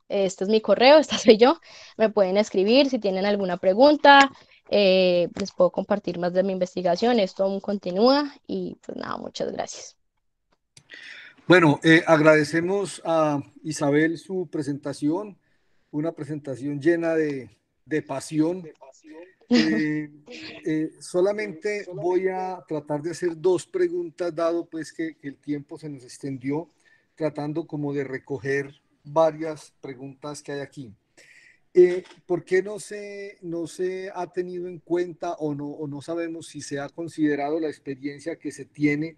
Este es mi correo, (laughs) esta soy yo. Me pueden escribir si tienen alguna pregunta. Eh, les puedo compartir más de mi investigación. Esto aún continúa y pues nada, muchas gracias. Bueno, eh, agradecemos a Isabel su presentación, una presentación llena de, pasión. Eh, solamente voy a tratar de hacer dos preguntas, dado pues que, que, el tiempo se nos extendió, tratando como de recoger varias preguntas que hay aquí. Eh, ¿Por qué no se, no se ha tenido en cuenta o no, no sabemos si se ha considerado la experiencia que se tiene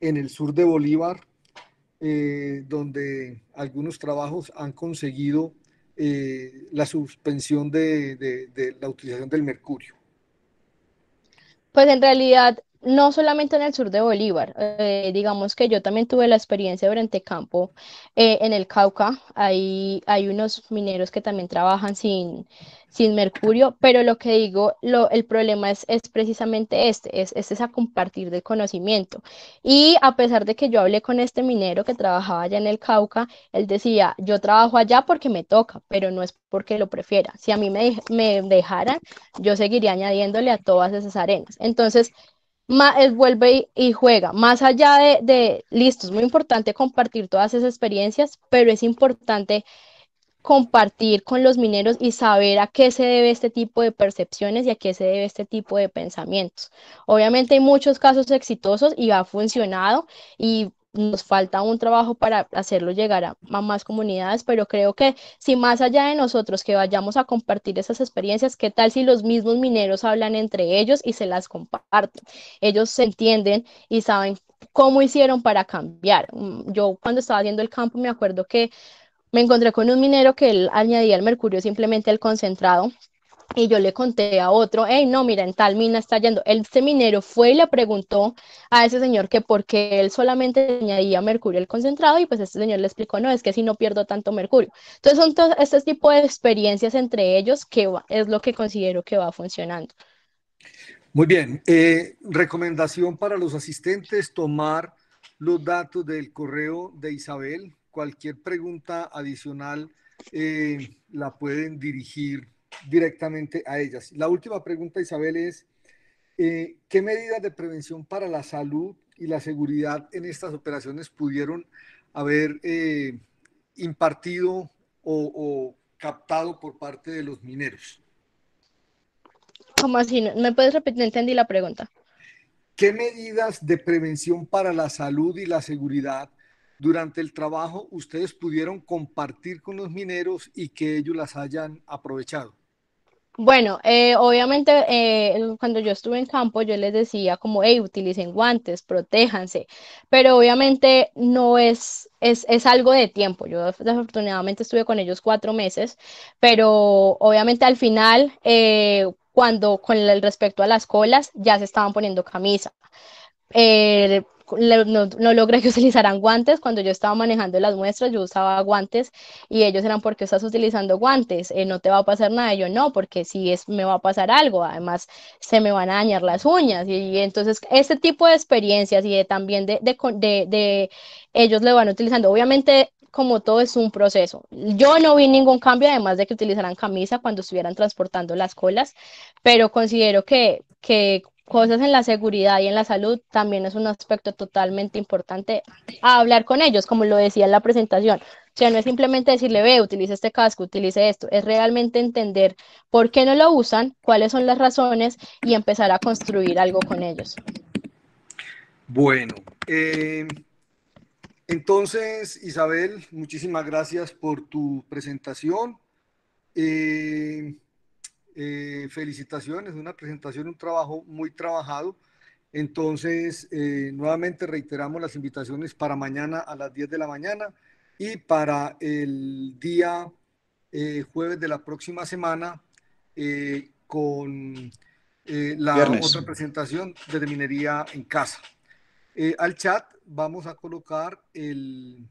en el sur de Bolívar, eh, donde algunos trabajos han conseguido eh, la suspensión de, de, la utilización del mercurio? Pues en realidad no solamente en el sur de Bolívar, eh, digamos que yo también tuve la experiencia durante campo eh, en el Cauca, hay, hay unos mineros que también trabajan sin, sin mercurio, pero lo que digo, lo, el problema es, precisamente este, es, es a compartir de conocimiento. Y a pesar de que yo hablé con este minero que trabajaba allá en el Cauca, él decía, yo trabajo allá porque me toca, pero no es porque lo prefiera. Si a mí me, me dejaran, yo seguiría añadiéndole a todas esas arenas. Entonces, vuelve y, juega. Más allá de, de, listo, es muy importante compartir todas esas experiencias, pero es importante compartir con los mineros y saber a qué se debe este tipo de percepciones y a qué se debe este tipo de pensamientos. Obviamente hay muchos casos exitosos y ha funcionado y nos falta un trabajo para hacerlo llegar a, más comunidades, pero creo que si más allá de nosotros que vayamos a compartir esas experiencias, ¿qué tal si los mismos mineros hablan entre ellos y se las comparten? Ellos se entienden y saben cómo hicieron para cambiar. Mm, yo cuando estaba haciendo el campo me acuerdo que me encontré con un minero que él añadía el mercurio simplemente al concentrado y yo le conté a otro, hey, no, mira, en tal mina está yendo. El seminero fue y le preguntó a ese señor que por qué él solamente añadía mercurio al concentrado y pues este señor le explicó, no, es que si no pierdo tanto mercurio. Entonces son todos este tipo de experiencias entre ellos que es lo que considero que va funcionando. Muy bien, eh, recomendación para los asistentes, tomar los datos del correo de Isabel. Cualquier pregunta adicional eh, la pueden dirigir directamente a ellas. La última pregunta, Isabel, es, eh, ¿qué medidas de prevención para la salud y la seguridad en estas operaciones pudieron haber eh, impartido o, o, captado por parte de los mineros? ¿Cómo así? ¿Me puedes repetir? Entendí la pregunta. ¿Qué medidas de prevención para la salud y la seguridad durante el trabajo ustedes pudieron compartir con los mineros y que ellos las hayan aprovechado? Bueno, eh, obviamente eh, cuando yo estuve en campo yo les decía como, hey, utilicen guantes, protéjanse, pero obviamente no es, es, es, algo de tiempo. Yo desafortunadamente estuve con ellos cuatro meses, pero obviamente al final, eh, cuando con el respecto a las colas, ya se estaban poniendo camisa no, no, logré que utilizaran guantes. Cuando yo estaba manejando las muestras, yo usaba guantes y ellos eran, porque estás utilizando guantes? Eh, no te va a pasar nada. yo no, porque si es, me va a pasar algo, además se me van a dañar las uñas. Y, entonces, este tipo de experiencias y también de, ellos le van utilizando. Obviamente, como todo es un proceso. Yo no vi ningún cambio, además de que utilizaran camisa cuando estuvieran transportando las colas, pero considero que, que cosas en la seguridad y en la salud también es un aspecto totalmente importante hablar con ellos, como lo decía en la presentación. O sea, no es simplemente decirle, ve, utilice este casco, utilice esto, es realmente entender por qué no lo usan, cuáles son las razones y empezar a construir algo con ellos. Bueno, eh, entonces Isabel, muchísimas gracias por tu presentación. Eh, eh, felicitaciones, una presentación, un trabajo muy trabajado. Entonces, eh, nuevamente reiteramos las invitaciones para mañana a las 10 de la mañana y para el día eh, jueves de la próxima semana con la otra presentación de minería en casa. al chat vamos a colocar el,